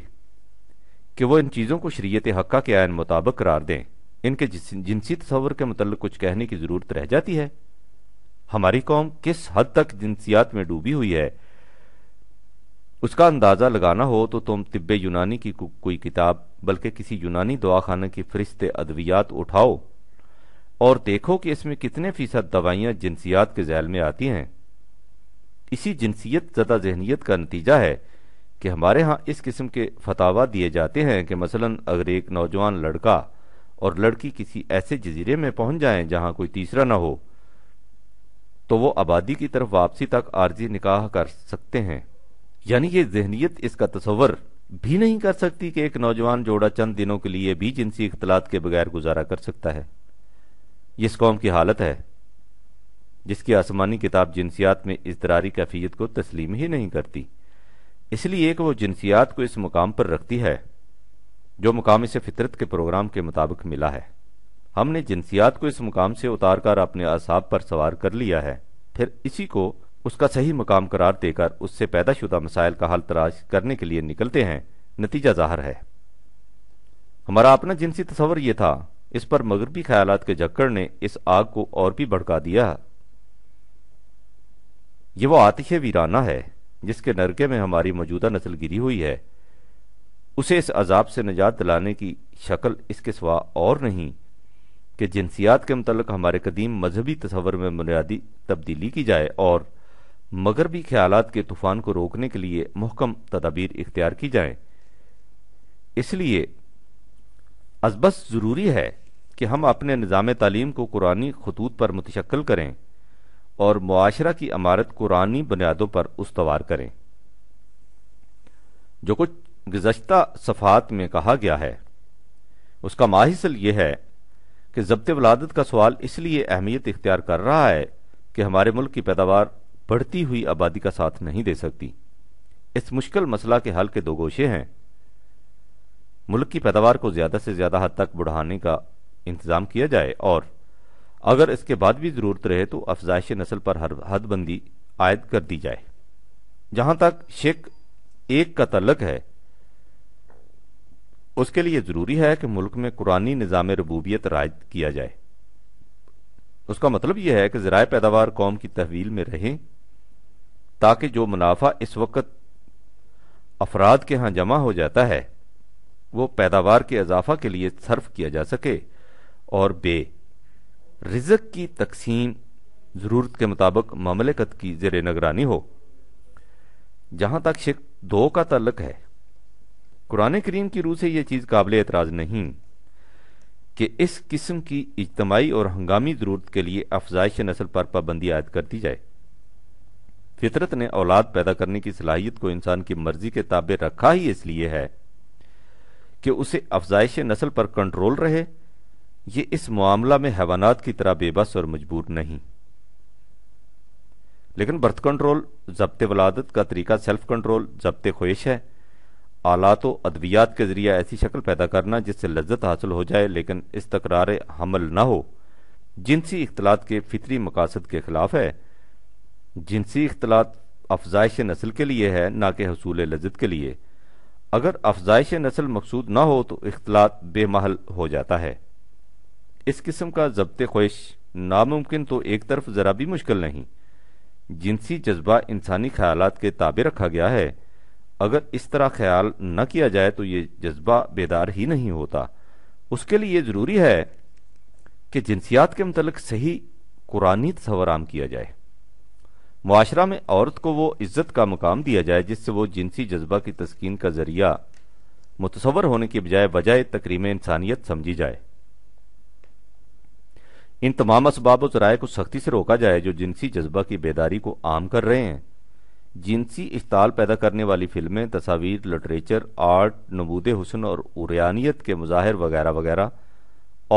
कि वो इन चीज़ों को शरीत हक्का के आयन मुताबिक करार दें इनके जिनसी तस्वर के मतलब कुछ कहने की ज़रूरत रह जाती है हमारी कौम किस हद तक जिनसियात में डूबी हुई है उसका अंदाज़ा लगाना हो तो तुम तिब्बे यूनानी की को, कोई किताब बल्कि किसी यूनानी दवाखाना की फरिस्त अद्वियात उठाओ और देखो कि इसमें कितने फ़ीसद दवाइयां जिनसियात के जैल में आती हैं इसी जिनसियत ज़दा जहनीत का नतीजा है कि हमारे यहाँ इस किस्म के फतावा दिए जाते हैं कि मसलन अगर एक नौजवान लड़का और लड़की किसी ऐसे जजीरे में पहुंच जाएं जहाँ कोई तीसरा ना हो तो वो आबादी की तरफ वापसी तक आर्जी निकाह कर सकते हैं यानी ये जहनीत इसका तस्वर भी नहीं कर सकती कि एक नौजवान जोड़ा चंद दिनों के लिए भी जिनसी इख्तलात के बगैर गुजारा कर सकता है इस कौम की हालत है जिसकी आसमानी किताब जिनसियात में इसदरारी कैफियत को तस्लीम ही नहीं करती इसलिए कि वो जिनसियात को इस मुकाम पर रखती है जो मुकाम इसे फितरत के प्रोग्राम के मुताबिक मिला है हमने जिनसियात को इस मुकाम से उतार कर अपने असाब पर सवार कर लिया है फिर इसी को उसका सही मुकाम करार देकर उससे पैदाशुदा मसाइल का हल तराश करने के लिए निकलते हैं नतीजा जाहिर है हमारा अपना जिनसी तस्वर यह था इस पर मगरबी ख्याल के जक्कड़ ने इस आग को और भी भड़का दिया ये वो आतिश वीराना है जिसके नरके में हमारी मौजूदा नस्ल गिरी हुई है उसे इस अजाब से निजात दिलाने की शक्ल इसके सिवा और नहीं कि जिनसियात के मतलब हमारे कदीम मजहबी तस्वर में बुनियादी तब्दीली की जाए और मगरबी ख्याल के तूफान को रोकने के लिए महकम तदाबीर इख्तियार की जाए इसलिए अजबस ज़रूरी है कि हम अपने निज़ाम तालीम को कुरानी खतूत पर मुतशक्ल करें और मुआशरा की अमारत कुरानी बुनियादों पर उसवार करें जो कुछ गुजशत सफ़ात में कहा गया है उसका माहिसल यह है कि जब्त वलादत का सवाल इसलिए अहमियत इख्तियार कर रहा है कि हमारे मुल्क की पैदावार बढ़ती हुई आबादी का साथ नहीं दे सकती इस मुश्किल मसला के हल के दो गोशे हैं मुल्क की पैदावार को ज़्यादा से ज़्यादा हद तक बढ़ाने का इंतज़ाम किया जाए और अगर इसके बाद भी ज़रूरत रहे तो अफजाइश नस्ल पर हर हदबंदी आयद कर दी जाए जहां तक शिक एक का तलक है उसके लिए ज़रूरी है कि मुल्क में कुरानी निज़ाम रबूबियत राय किया जाए उसका मतलब यह है कि ज़राए पैदावार कौम की तहवील में रहें ताकि जो मुनाफा इस वक्त अफराद के यहाँ जमा हो जाता है वो पैदावार के अजाफा के लिए सर्फ किया जा सके और बे रिजक की तकसीम ज़रूरत के मुताबिक ममलकत की जेर नगरानी हो जहां तक शिक दो का तल्लक है कुरान करीम की रूह से यह चीज़ काबिल एतराज़ नहीं कि इस किस्म की इज्तमाही और हंगामी ज़रूरत के लिए अफजाइश नस्ल पर पाबंदी आयद कर दी जाए फितरत ने औलाद पैदा करने की सलाहियत को इंसान की मर्जी के ताबे रखा ही इसलिए है कि उसे अफजाइश नस्ल पर कंट्रोल रहे ये इस मामला में हैवानात की तरह बेबस और मजबूर नहीं लेकिन बर्थ कंट्रोल जब्त वलादत का तरीका सेल्फ कंट्रोल जब्त ख्वाहिश है आलात अद्वियात के ज़रिए ऐसी शक्ल पैदा करना जिससे लज्जत हासिल हो जाए लेकिन इस तकरार हमल ना हो जिनसी इख्तलात के फितरी मकासद के खिलाफ है जिनसी इख्तलात अफजाइश नस्ल के लिए है ना कि हसूल लज्जत के लिए अगर अफजाइश नस्ल मकसूद ना हो तो इख्तलात बेमहल हो जाता है इस किस्म का जब्त ख्वाहिश नामुमकिन तो एक तरफ ज़रा भी मुश्किल नहीं जिनसी जज्बा इंसानी ख्याल के ताबे रखा गया है अगर इस तरह ख्याल न किया जाए तो ये जज्बा बेदार ही नहीं होता उसके लिए ज़रूरी है कि जिनसियात के मतलब सही कुरानी आम किया जाए माशरा में औरत को वो इज्जत का मुकाम दिया जाए जिससे वो जिनसी जज्बा की तस्किन का जरिया मुतसवर होने के बजाय बजाय तकरीम इंसानियत समझी जाए इन तमाम इसबाब जराये को सख्ती से रोका जाए जो जिनसी जज्बा की बेदारी को आम कर रहे हैं जिनसी इश्ताल पैदा करने वाली फिल्में तस्वीर लिटरेचर आर्ट नबूद हुसन और उरानियत के मुजाहिर वगैरह वगैरह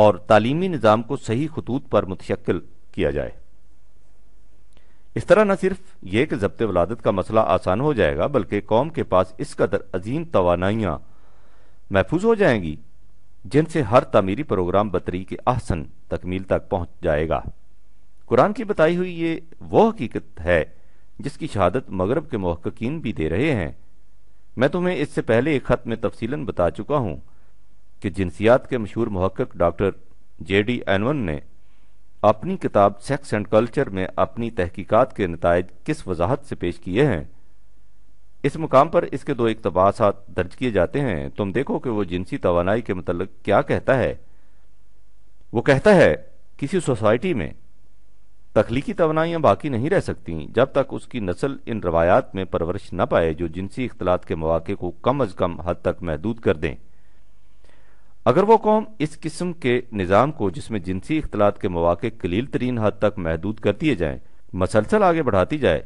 और तालीमी निज़ाम को सही खतूत पर मुतशक्ल किया जाए इस तरह न सिर्फ यह कि जब्त वलादत का मसला आसान हो जाएगा बल्कि कौम के पास इस कदर अजीम तोानाइयाँ महफूज हो जाएंगी जिनसे हर तमीरी प्रोग्राम बतरी के आहसन तकमील तक पहुंच जाएगा कुरान की बताई हुई ये वो हकीकत है जिसकी शहादत मगरब के महक्कीन भी दे रहे हैं मैं तुम्हें इससे पहले एक ख़त में तफसीला बता चुका हूँ कि जिनसियात के मशहूर महक्क डॉक्टर जे डी एनवन ने अपनी किताब सेक्स एंड कल्चर में अपनी तहकीकात के नतज किस वजाहत से पेश किए हैं इस मुकाम पर इसके दो इकतबास दर्ज किए जाते हैं तुम देखो कि वह जिनसी तोानाई के मतलब क्या कहता है वो कहता है किसी सोसाइटी में तखलीकी तोानाइयाँ बाकी नहीं रह सकती जब तक उसकी नस्ल इन रवायात में परवरिश न पाए जो जिनसी इख्तलात के मौाक़े को कम अज़ कम हद तक महदूद कर दें अगर वह कौम इस किस्म के निज़ाम को जिसमें जिनसी इख्तलात के मौाक़े कलील तरीन हद तक महदूद कर दिए जाए मसलसल आगे बढ़ाती जाए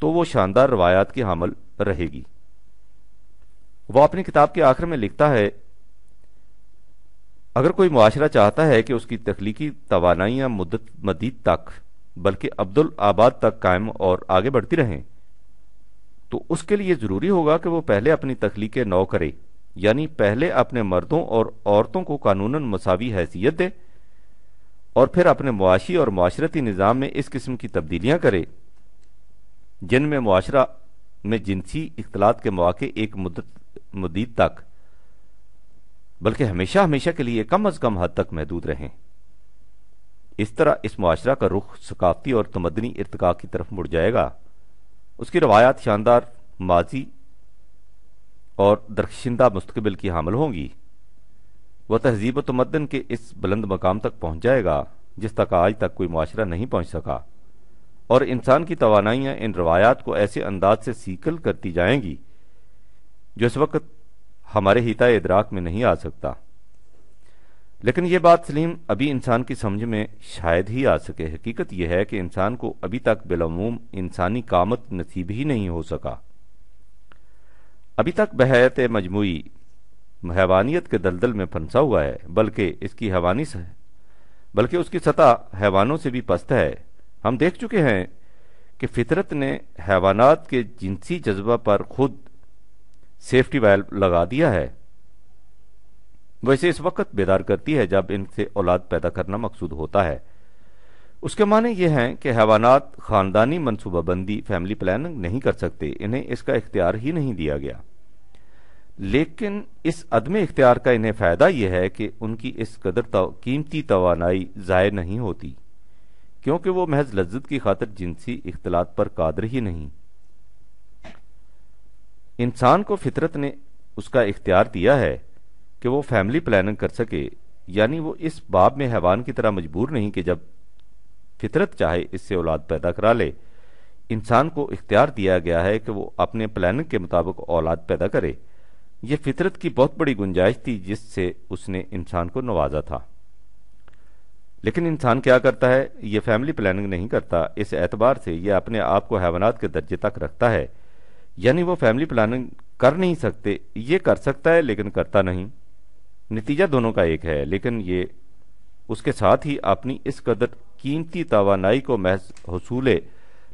तो वो शानदार रवायात की हमल रहेगी वह अपनी किताब के आखिर में लिखता है अगर कोई मुआशरा चाहता है कि उसकी तखलीकी तोानाइयां मुद्दत मदीद तक बल्कि अब्दुल आबाद तक कायम और आगे बढ़ती रहें तो उसके लिए ज़रूरी होगा कि वह पहले अपनी तख्लीक नौ करे यानी पहले अपने मर्दों और औरतों को कानून मसावी हैसियत दे और फिर अपने मुआशी और माशरती निज़ाम में इस किस्म की तब्दीलियां करे जिनमें मुआरा में जिनसी इख्तलात के मौके एक मदत मुदीद तक बल्कि हमेशा हमेशा के लिए कम अज कम हद तक महदूद रहें इस तरह इस माशरा का रुख सकाफती और तमदनी इरतका की तरफ मुड़ जाएगा उसकी रवायात शानदार माजी और दरखशिंदा मुस्तबिल की हामल होंगी वह तहजीब तमदन के इस बुलंद मकाम तक पहुंच जाएगा जिस तक आज तक कोई माशरा नहीं पहुंच सका और इंसान की तोानाइयाँ इन रवायात को ऐसे अंदाज से सीकल करती जाएंगी जो इस वक्त हमारे हिता इदराक में नहीं आ सकता लेकिन यह बात सलीम अभी इंसान की समझ में शायद ही आ सके हकीकत यह है कि इंसान को अभी तक बेलमूम इंसानी कामत नसीब ही नहीं हो सका अभी तक बहत मजमू हैवानियत के दलदल में फंसा हुआ है बल्कि इसकी हैवानी बल्कि उसकी सतह हैवानों से भी पस्त है हम देख चुके हैं कि फितरत ने हैवानात के जिनसी जज्बा पर खुद सेफ्टी वैल्व लगा दिया है वैसे इस वक्त बेदार करती है जब इनसे औलाद पैदा करना मकसूद होता है उसके माने यह हैं कि हैवानात खानदानी मनसूबाबंदी फैमिली प्लानिंग नहीं कर सकते इन्हें इसका इख्तियार ही नहीं दिया गया लेकिन इस अदम इख्तियार का इन्हें फ़ायदा यह है कि उनकी इस कदर कीमती तोानाई ज़ाय नहीं होती क्योंकि वो महज लज्जत की खातर जिनसी इख्तलात पर कादर ही नहीं इंसान को फितरत ने उसका इख्तियार दिया है कि वो फैमिली प्लानिंग कर सके यानी वो इस बाब में हैवान की तरह मजबूर नहीं कि जब फितरत चाहे इससे औलाद पैदा करा ले इंसान को इख्तियार दिया गया है कि वो अपने प्लानिंग के मुताबिक औलाद पैदा करे ये फितरत की बहुत बड़ी गुंजाइश थी जिससे उसने इंसान को नवाजा था लेकिन इंसान क्या करता है ये फैमिली प्लानिंग नहीं करता इस एतबार से यह अपने आप को हैवानात के दर्जे तक रखता है यानी वो फैमिली प्लानिंग कर नहीं सकते ये कर सकता है लेकिन करता नहीं नतीजा दोनों का एक है लेकिन ये उसके साथ ही अपनी इस कदर कीमती तोानाई को महज हसूल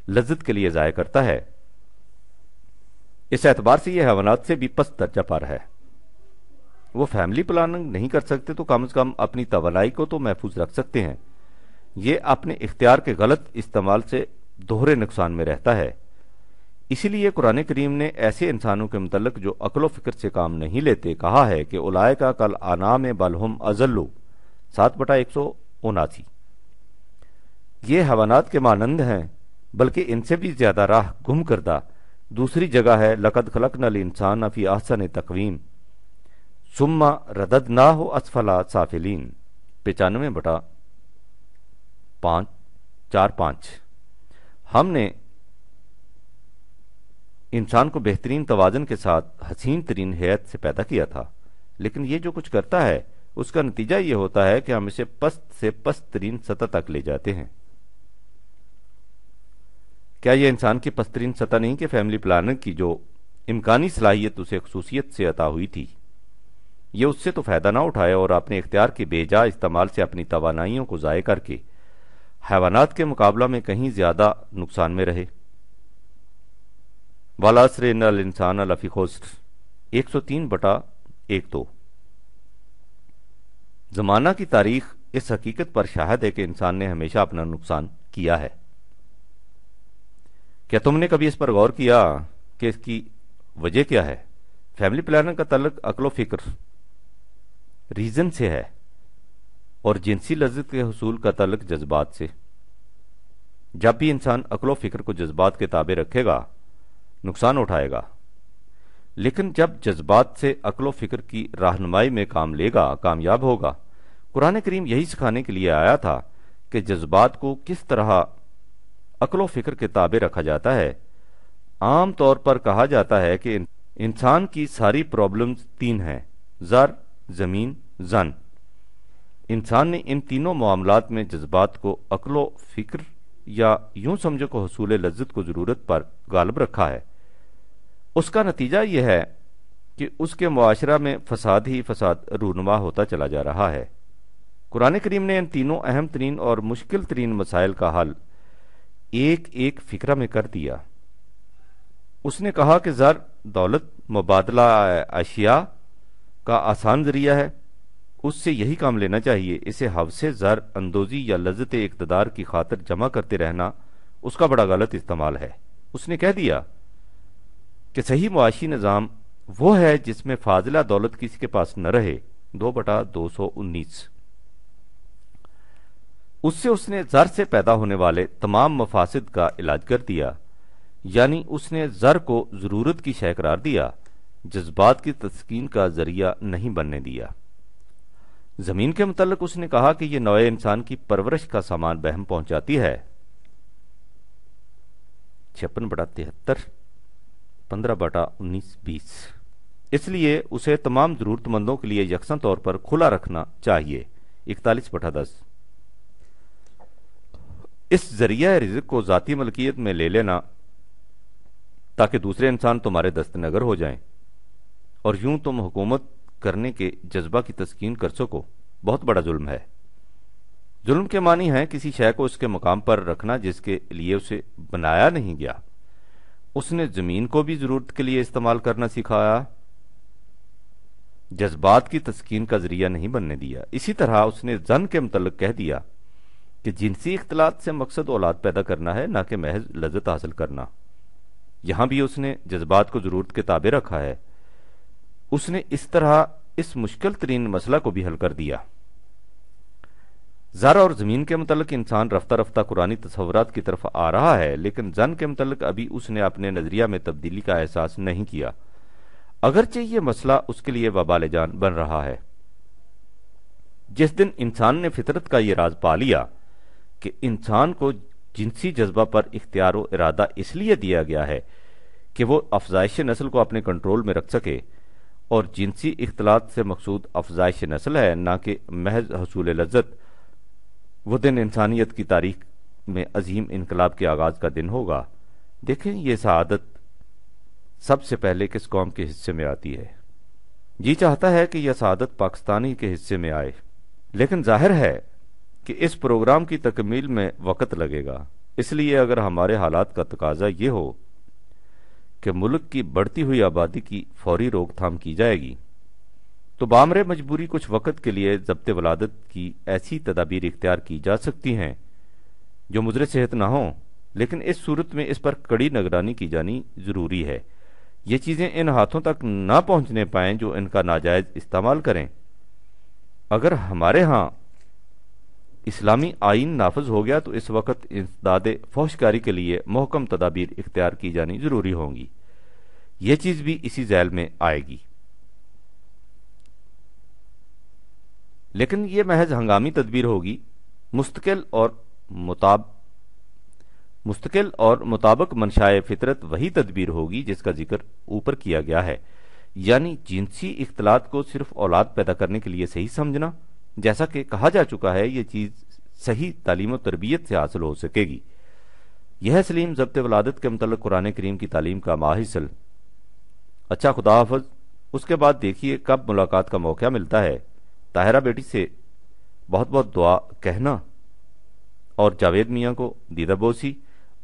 लज्जत के लिए ज़ाय करता है इस एतबार से यह हैवानात से भी पस्त दर्जा पर है वो फैमिली प्लानिंग नहीं कर सकते तो कम से कम अपनी तोनाई को तो महफूज रख सकते हैं ये अपने इख्तियार के गलत इस्तेमाल से दोहरे नुकसान में रहता है इसीलिए कुरान करीम ने ऐसे इंसानों के मतलब जो अकलो फिक्र से काम नहीं लेते कहा है कि उलाय का कल आना में बलहम अजल्लो सात बटा एक सौ उनासी ये हवानात के मानंद हैं बल्कि इनसे भी ज्यादा राह गुम करदा दूसरी जगह है लकद खलक नल इंसान अफी आसन तकवीम सुम्मा रदद ना हो असफला साफिलीन पचानवे बटा पाँच चार पाँच हमने इंसान को बेहतरीन तोज़न के साथ हसीन तरीन हैत से पैदा किया था लेकिन ये जो कुछ करता है उसका नतीजा ये होता है कि हम इसे पस्त से पस्त तरीन सतह तक ले जाते हैं क्या यह इंसान की पस्तरीन सतह नहीं कि फैमिली प्लानर की जो इम्कानी सलाहियत उसे खसूसियत से अता हुई थी ये उससे तो फ़ायदा ना उठाया और अपने इख्तियार के बेजा इस्तेमाल से अपनी तोानाइयों को ज़ाय करके हैवानात के मुकाबला में कहीं ज़्यादा नुकसान में रहे वालासर इंसान लफ़ी खोस्ट एक सौ तीन बटा एक दो ज़माना की तारीख इस हकीकत पर शाहद है कि इंसान ने हमेशा अपना नुकसान किया है क्या तुमने कभी इस पर गौर किया कि इसकी वजह क्या है फैमिली प्लानर का तलक अकलो फिक्र रीज़न से है और जिनसी लज्जत के हसूल का तलक जज्बात से जब भी इंसान अकलो फ़िक्र को जज्बात के ताबे रखेगा नुकसान उठाएगा लेकिन जब जज्बात से अकलो फ़िक्र की रहनुमाई में काम लेगा कामयाब होगा कुरान करीम यही सिखाने के लिए आया था कि जज्बात को किस तरह अकलो फ़िक्र के ताबे रखा जाता है आम तौर पर कहा जाता है कि इंसान की सारी प्रॉब्लम्स तीन हैं ज़र ज़मीन जन इंसान ने इन तीनों मामलों में जज्बात को अकलो फिक्र या यूं समझो को हसूल लज्जत को ज़रूरत पर गालब रखा है उसका नतीजा यह है कि उसके माशरा में फसाद ही फसाद रूनमा होता चला जा रहा है कुरान करीम ने इन तीनों अहम तरीन और मुश्किल तरीन मसाइल का हल एक एक फ़िक्र में कर दिया उसने कहा कि ज़र दौलत मुबादला अशिया का आसान जरिया है उससे यही काम लेना चाहिए इसे हवसे ज़र अंदोजी या लजत इकतदार की खातर जमा करते रहना उसका बड़ा गलत इस्तेमाल है उसने कह दिया कि सही मुआशी निज़ाम वो है जिसमें फाजिला दौलत किसी के पास न रहे दो बटा दो सौ उन्नीस उससे उसने जर से पैदा होने वाले तमाम मफासद का इलाज कर दिया यानी उसने जर को ज़रूरत की शय करार दिया जज्बात की तस्कीन का जरिया नहीं बनने दिया ज़मीन के मतलब उसने कहा कि यह नए इंसान की परवरिश का सामान बहम पहुंचाती है छप्पन बटा तिहत्तर पंद्रह बटा उन्नीस बीस इसलिए उसे तमाम ज़रूरतमंदों के लिए यकसा तौर पर खुला रखना चाहिए इकतालीस बटा दस इस जरिया रिजिक को ज़ाती मलकियत में ले लेना ताकि दूसरे इंसान तुम्हारे दस्तनगर हो जाएं और यूं तुम हुकूमत करने के जज्बा की तस्कीन कर सको बहुत बड़ा जुल्म है जुल्म के मानी है किसी शय को उसके मुकाम पर रखना जिसके लिए उसे बनाया नहीं गया उसने जमीन को भी जरूरत के लिए इस्तेमाल करना सिखाया जज्बात की तस्कीन का जरिया नहीं बनने दिया इसी तरह उसने जन के मतलब कह दिया कि जिनसी इख्तलात से मकसद औलाद पैदा करना है ना कि महज लजत हासिल करना यहां भी उसने जज्बात को जरूरत के ताबे रखा है उसने इस तरह इस मुश्किल तरीन मसला को भी हल कर दिया ज़र और ज़मीन के मुतल इंसान रफ्ता रफ्ता कुरानी तस्वरत की तरफ आ रहा है लेकिन जन के मतलब अभी उसने अपने नज़रिया में तब्दीली का एहसास नहीं किया अगरचे यह मसला उसके लिए वबाल जान बन रहा है जिस दिन इंसान ने फितरत का यह राज पा लिया कि इंसान को जिनसी जज्बा पर इख्तियार इरादा इसलिए दिया गया है कि वो अफजाइश नस्ल को अपने कंट्रोल में रख सके और जिनसी इख्तलात से मकसूद अफजाइश नस्ल है ना कि महज हसूल लज्जत वो दिन इंसानियत की तारीख में अजीम इनकलाब के आगाज़ का दिन होगा देखें यह शहादत सबसे पहले किस कौम के हिस्से में आती है जी चाहता है कि यह शहादत पाकिस्तानी के हिस्से में आए लेकिन जाहिर है कि इस प्रोग्राम की तकमील में वक्त लगेगा इसलिए अगर हमारे हालात का तकाजा ये हो कि मुल्क की बढ़ती हुई आबादी की फौरी रोकथाम की जाएगी तो बामरे मजबूरी कुछ वक़्त के लिए जब्त वलादत की ऐसी तदाबीर इख्तियार की जा सकती हैं जो मुजर सेहत ना हों लेकिन इस सूरत में इस पर कड़ी निगरानी की जानी ज़रूरी है ये चीज़ें इन हाथों तक ना पहुँचने पाएं जो इनका नाजायज़ इस्तेमाल करें अगर हमारे यहाँ इस्लामी आइन नाफज हो गया तो इस वक्त इंसदाद फौशकारी के लिए मोहकम तदाबीर इख्तियार की जानी ज़रूरी होंगी यह चीज़ भी इसी जैल में आएगी लेकिन यह महज हंगामी तदबीर होगी मुस्तकिल और मुताब मुस्तकिल और मुताबक मनशाए फितरत वही तदबीर होगी जिसका जिक्र ऊपर किया गया है यानी जिनसी इख्तलात को सिर्फ औलाद पैदा करने के लिए सही समझना जैसा कि कहा जा चुका है ये चीज़ सही तालीम और तरबियत से हासिल हो सकेगी यह सलीम जब्त वलादत के मतलब कुरान करीम की तालीम का माहिसल अच्छा खुदा हाफज उसके बाद देखिए कब मुलाकात का मौका मिलता है ताहरा बेटी से बहुत बहुत दुआ कहना और जावेद मियाँ को दीदा बोसी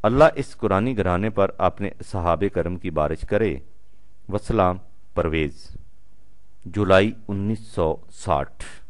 अल्लाह इस कुरानी घराने पर अपने सहाब करम की बारिश करे वसलाम परवेज़ जुलाई 1960